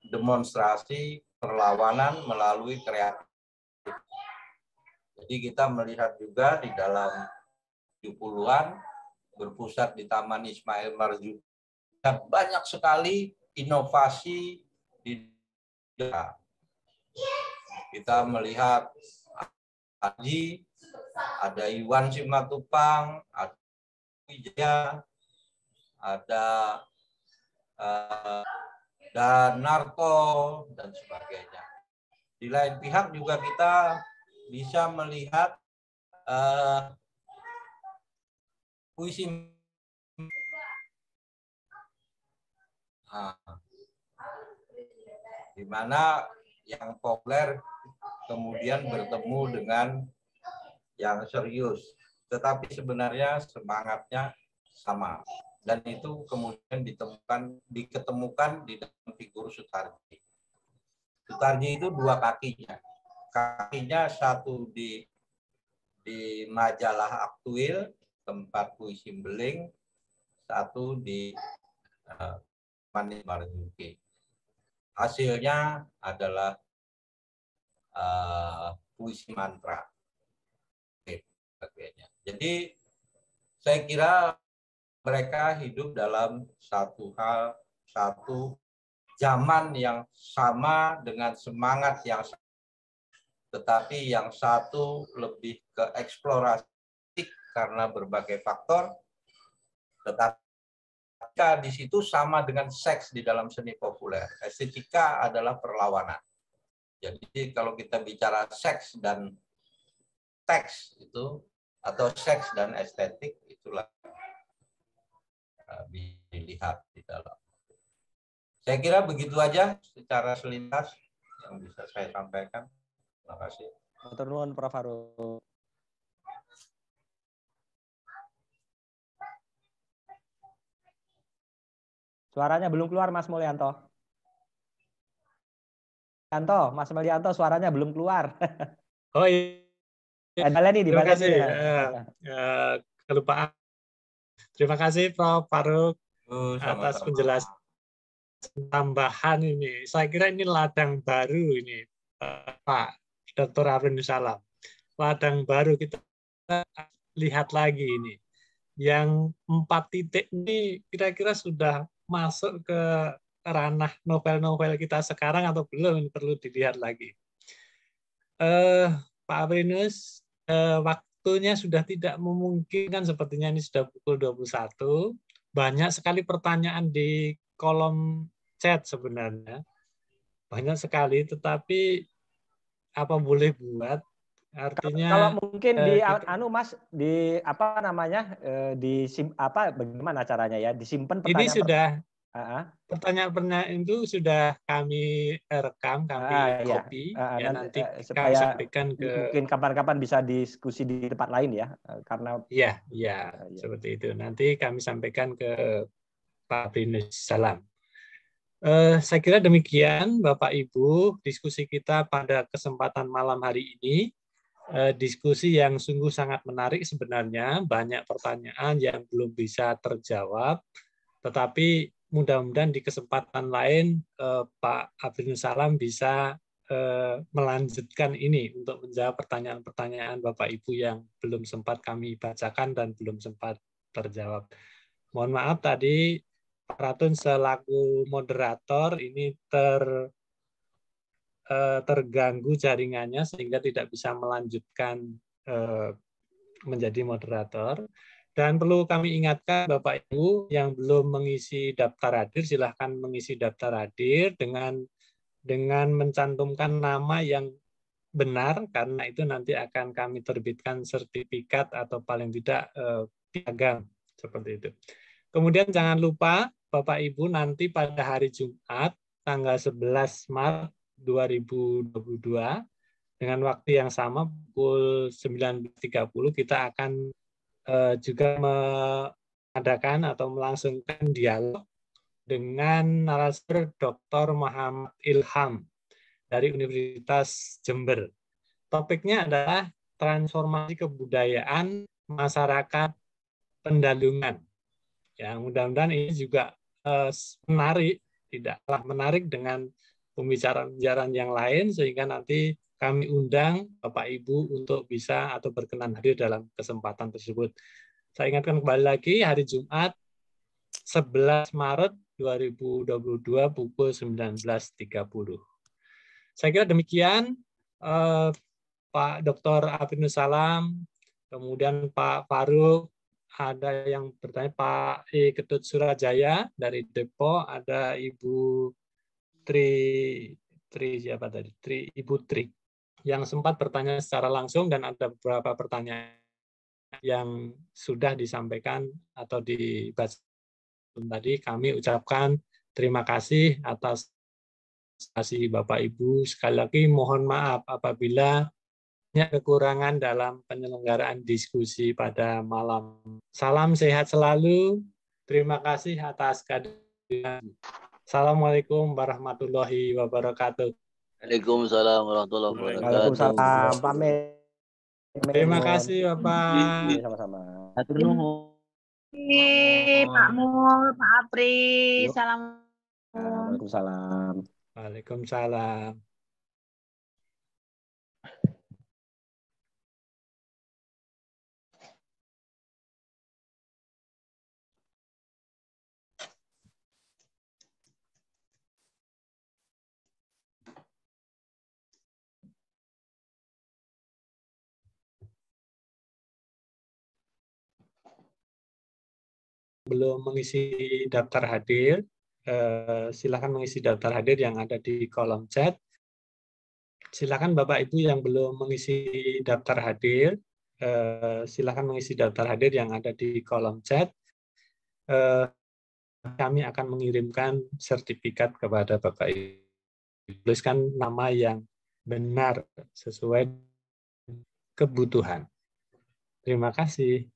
Speaker 3: demonstrasi perlawanan melalui kreatif jadi kita melihat juga di dalam 70-an berpusat di Taman Ismail Marzuki dan banyak sekali inovasi di daerah. Kita melihat Haji, ada Iwan Simatupang, ada Wijaya, ada uh, eh, dan Narko dan sebagainya. Di lain pihak juga kita bisa melihat uh, puisi nah, di mana yang populer kemudian bertemu dengan yang serius tetapi sebenarnya semangatnya sama dan itu kemudian ditemukan diketemukan di dalam figur Sutarji. Sutarji itu dua kakinya, kakinya satu di di majalah aktuil tempat puisi beling satu di uh, eh, Manis Marzuki hasilnya adalah uh, puisi mantra okay. jadi saya kira mereka hidup dalam satu hal satu zaman yang sama dengan semangat yang sama tetapi yang satu lebih ke eksplorasi karena berbagai faktor. Tetapi estetika di situ sama dengan seks di dalam seni populer. Estetika adalah perlawanan. Jadi kalau kita bicara seks dan teks itu atau seks dan estetik itulah uh, dilihat di dalam. Saya kira begitu aja secara selintas yang bisa saya sampaikan.
Speaker 2: Terima kasih.
Speaker 4: Terima Prof Harul. Suaranya belum keluar Mas Mulyanto. Mulyanto, Mas Mulyanto suaranya belum keluar.
Speaker 2: Oh iya. Ada lagi di Terima kasih. Ya, ya.
Speaker 5: kelupaan. Terima kasih Prof Faruk oh, sama, atas penjelasan tambahan ini. Saya kira ini ladang baru ini Pak Dr. Arun Salam. Ladang baru kita lihat lagi ini. Yang empat titik ini kira-kira sudah masuk ke ranah novel-novel kita sekarang atau belum perlu dilihat lagi. Eh, Pak Arunus, eh, waktunya sudah tidak memungkinkan sepertinya ini sudah pukul 21. Banyak sekali pertanyaan di kolom chat sebenarnya. Banyak sekali, tetapi apa boleh buat artinya kalau mungkin eh, di di gitu.
Speaker 4: anu mas di apa namanya eh, di sim, apa bagaimana caranya ya disimpan ini sudah
Speaker 5: pertanyaan-pertanyaan itu sudah kami rekam kami uh, copy uh, ya nanti, eh, supaya kami sampaikan ke mungkin
Speaker 4: kapan-kapan bisa diskusi di tempat lain ya karena
Speaker 5: ya ya uh, seperti itu nanti kami sampaikan ke Pak Brinus Salam Eh, saya kira demikian, Bapak Ibu, diskusi kita pada kesempatan malam hari ini. Eh, diskusi yang sungguh sangat menarik sebenarnya, banyak pertanyaan yang belum bisa terjawab, tetapi mudah-mudahan di kesempatan lain eh, Pak Abdul Salam bisa eh, melanjutkan ini untuk menjawab pertanyaan-pertanyaan Bapak Ibu yang belum sempat kami bacakan dan belum sempat terjawab. Mohon maaf tadi Ratun selaku moderator ini ter eh, terganggu jaringannya sehingga tidak bisa melanjutkan eh, menjadi moderator. Dan perlu kami ingatkan Bapak Ibu yang belum mengisi daftar hadir silahkan mengisi daftar hadir dengan dengan mencantumkan nama yang benar karena itu nanti akan kami terbitkan sertifikat atau paling tidak eh, piagam seperti itu. Kemudian jangan lupa Bapak Ibu nanti pada hari Jumat tanggal 11 Maret 2022 dengan waktu yang sama pukul 9.30 kita akan uh, juga mengadakan atau melangsungkan dialog dengan narasumber Dr. Muhammad Ilham dari Universitas Jember. Topiknya adalah transformasi kebudayaan masyarakat Pendalungan. Ya, mudah-mudahan ini juga uh, menarik, tidaklah menarik dengan pembicaraan-pembicaraan yang lain sehingga nanti kami undang Bapak Ibu untuk bisa atau berkenan hadir dalam kesempatan tersebut. Saya ingatkan kembali lagi hari Jumat 11 Maret 2022 pukul 19.30. Saya kira demikian eh, Pak Dr. Afinus Salam, kemudian Pak Faruk, ada yang bertanya Pak E. Ketut Surajaya dari Depo, ada Ibu Tri Tri siapa tadi? Tri Ibu Tri yang sempat bertanya secara langsung dan ada beberapa pertanyaan yang sudah disampaikan atau dibaca tadi kami ucapkan terima kasih atas kasih Bapak Ibu sekali lagi mohon maaf apabila kekurangan dalam penyelenggaraan diskusi pada malam. Salam sehat selalu. Terima kasih atas kehadiran. Assalamualaikum warahmatullahi wabarakatuh. Waalaikumsalam warahmatullahi
Speaker 2: wabarakatuh. Waalaikumsalam.
Speaker 5: Pamit.
Speaker 3: Terima kasih Bapak. Iya, sama-sama.
Speaker 2: Pak Mul, Pak Apri. Salam. Waalaikumsalam. Waalaikumsalam. belum mengisi daftar hadir,
Speaker 5: eh, silakan mengisi daftar hadir yang ada di kolom chat. Silakan Bapak Ibu yang belum mengisi daftar hadir, eh, silakan mengisi daftar hadir yang ada di kolom chat. Eh, kami akan mengirimkan sertifikat kepada Bapak Ibu. Tuliskan nama yang benar
Speaker 2: sesuai kebutuhan. Terima kasih.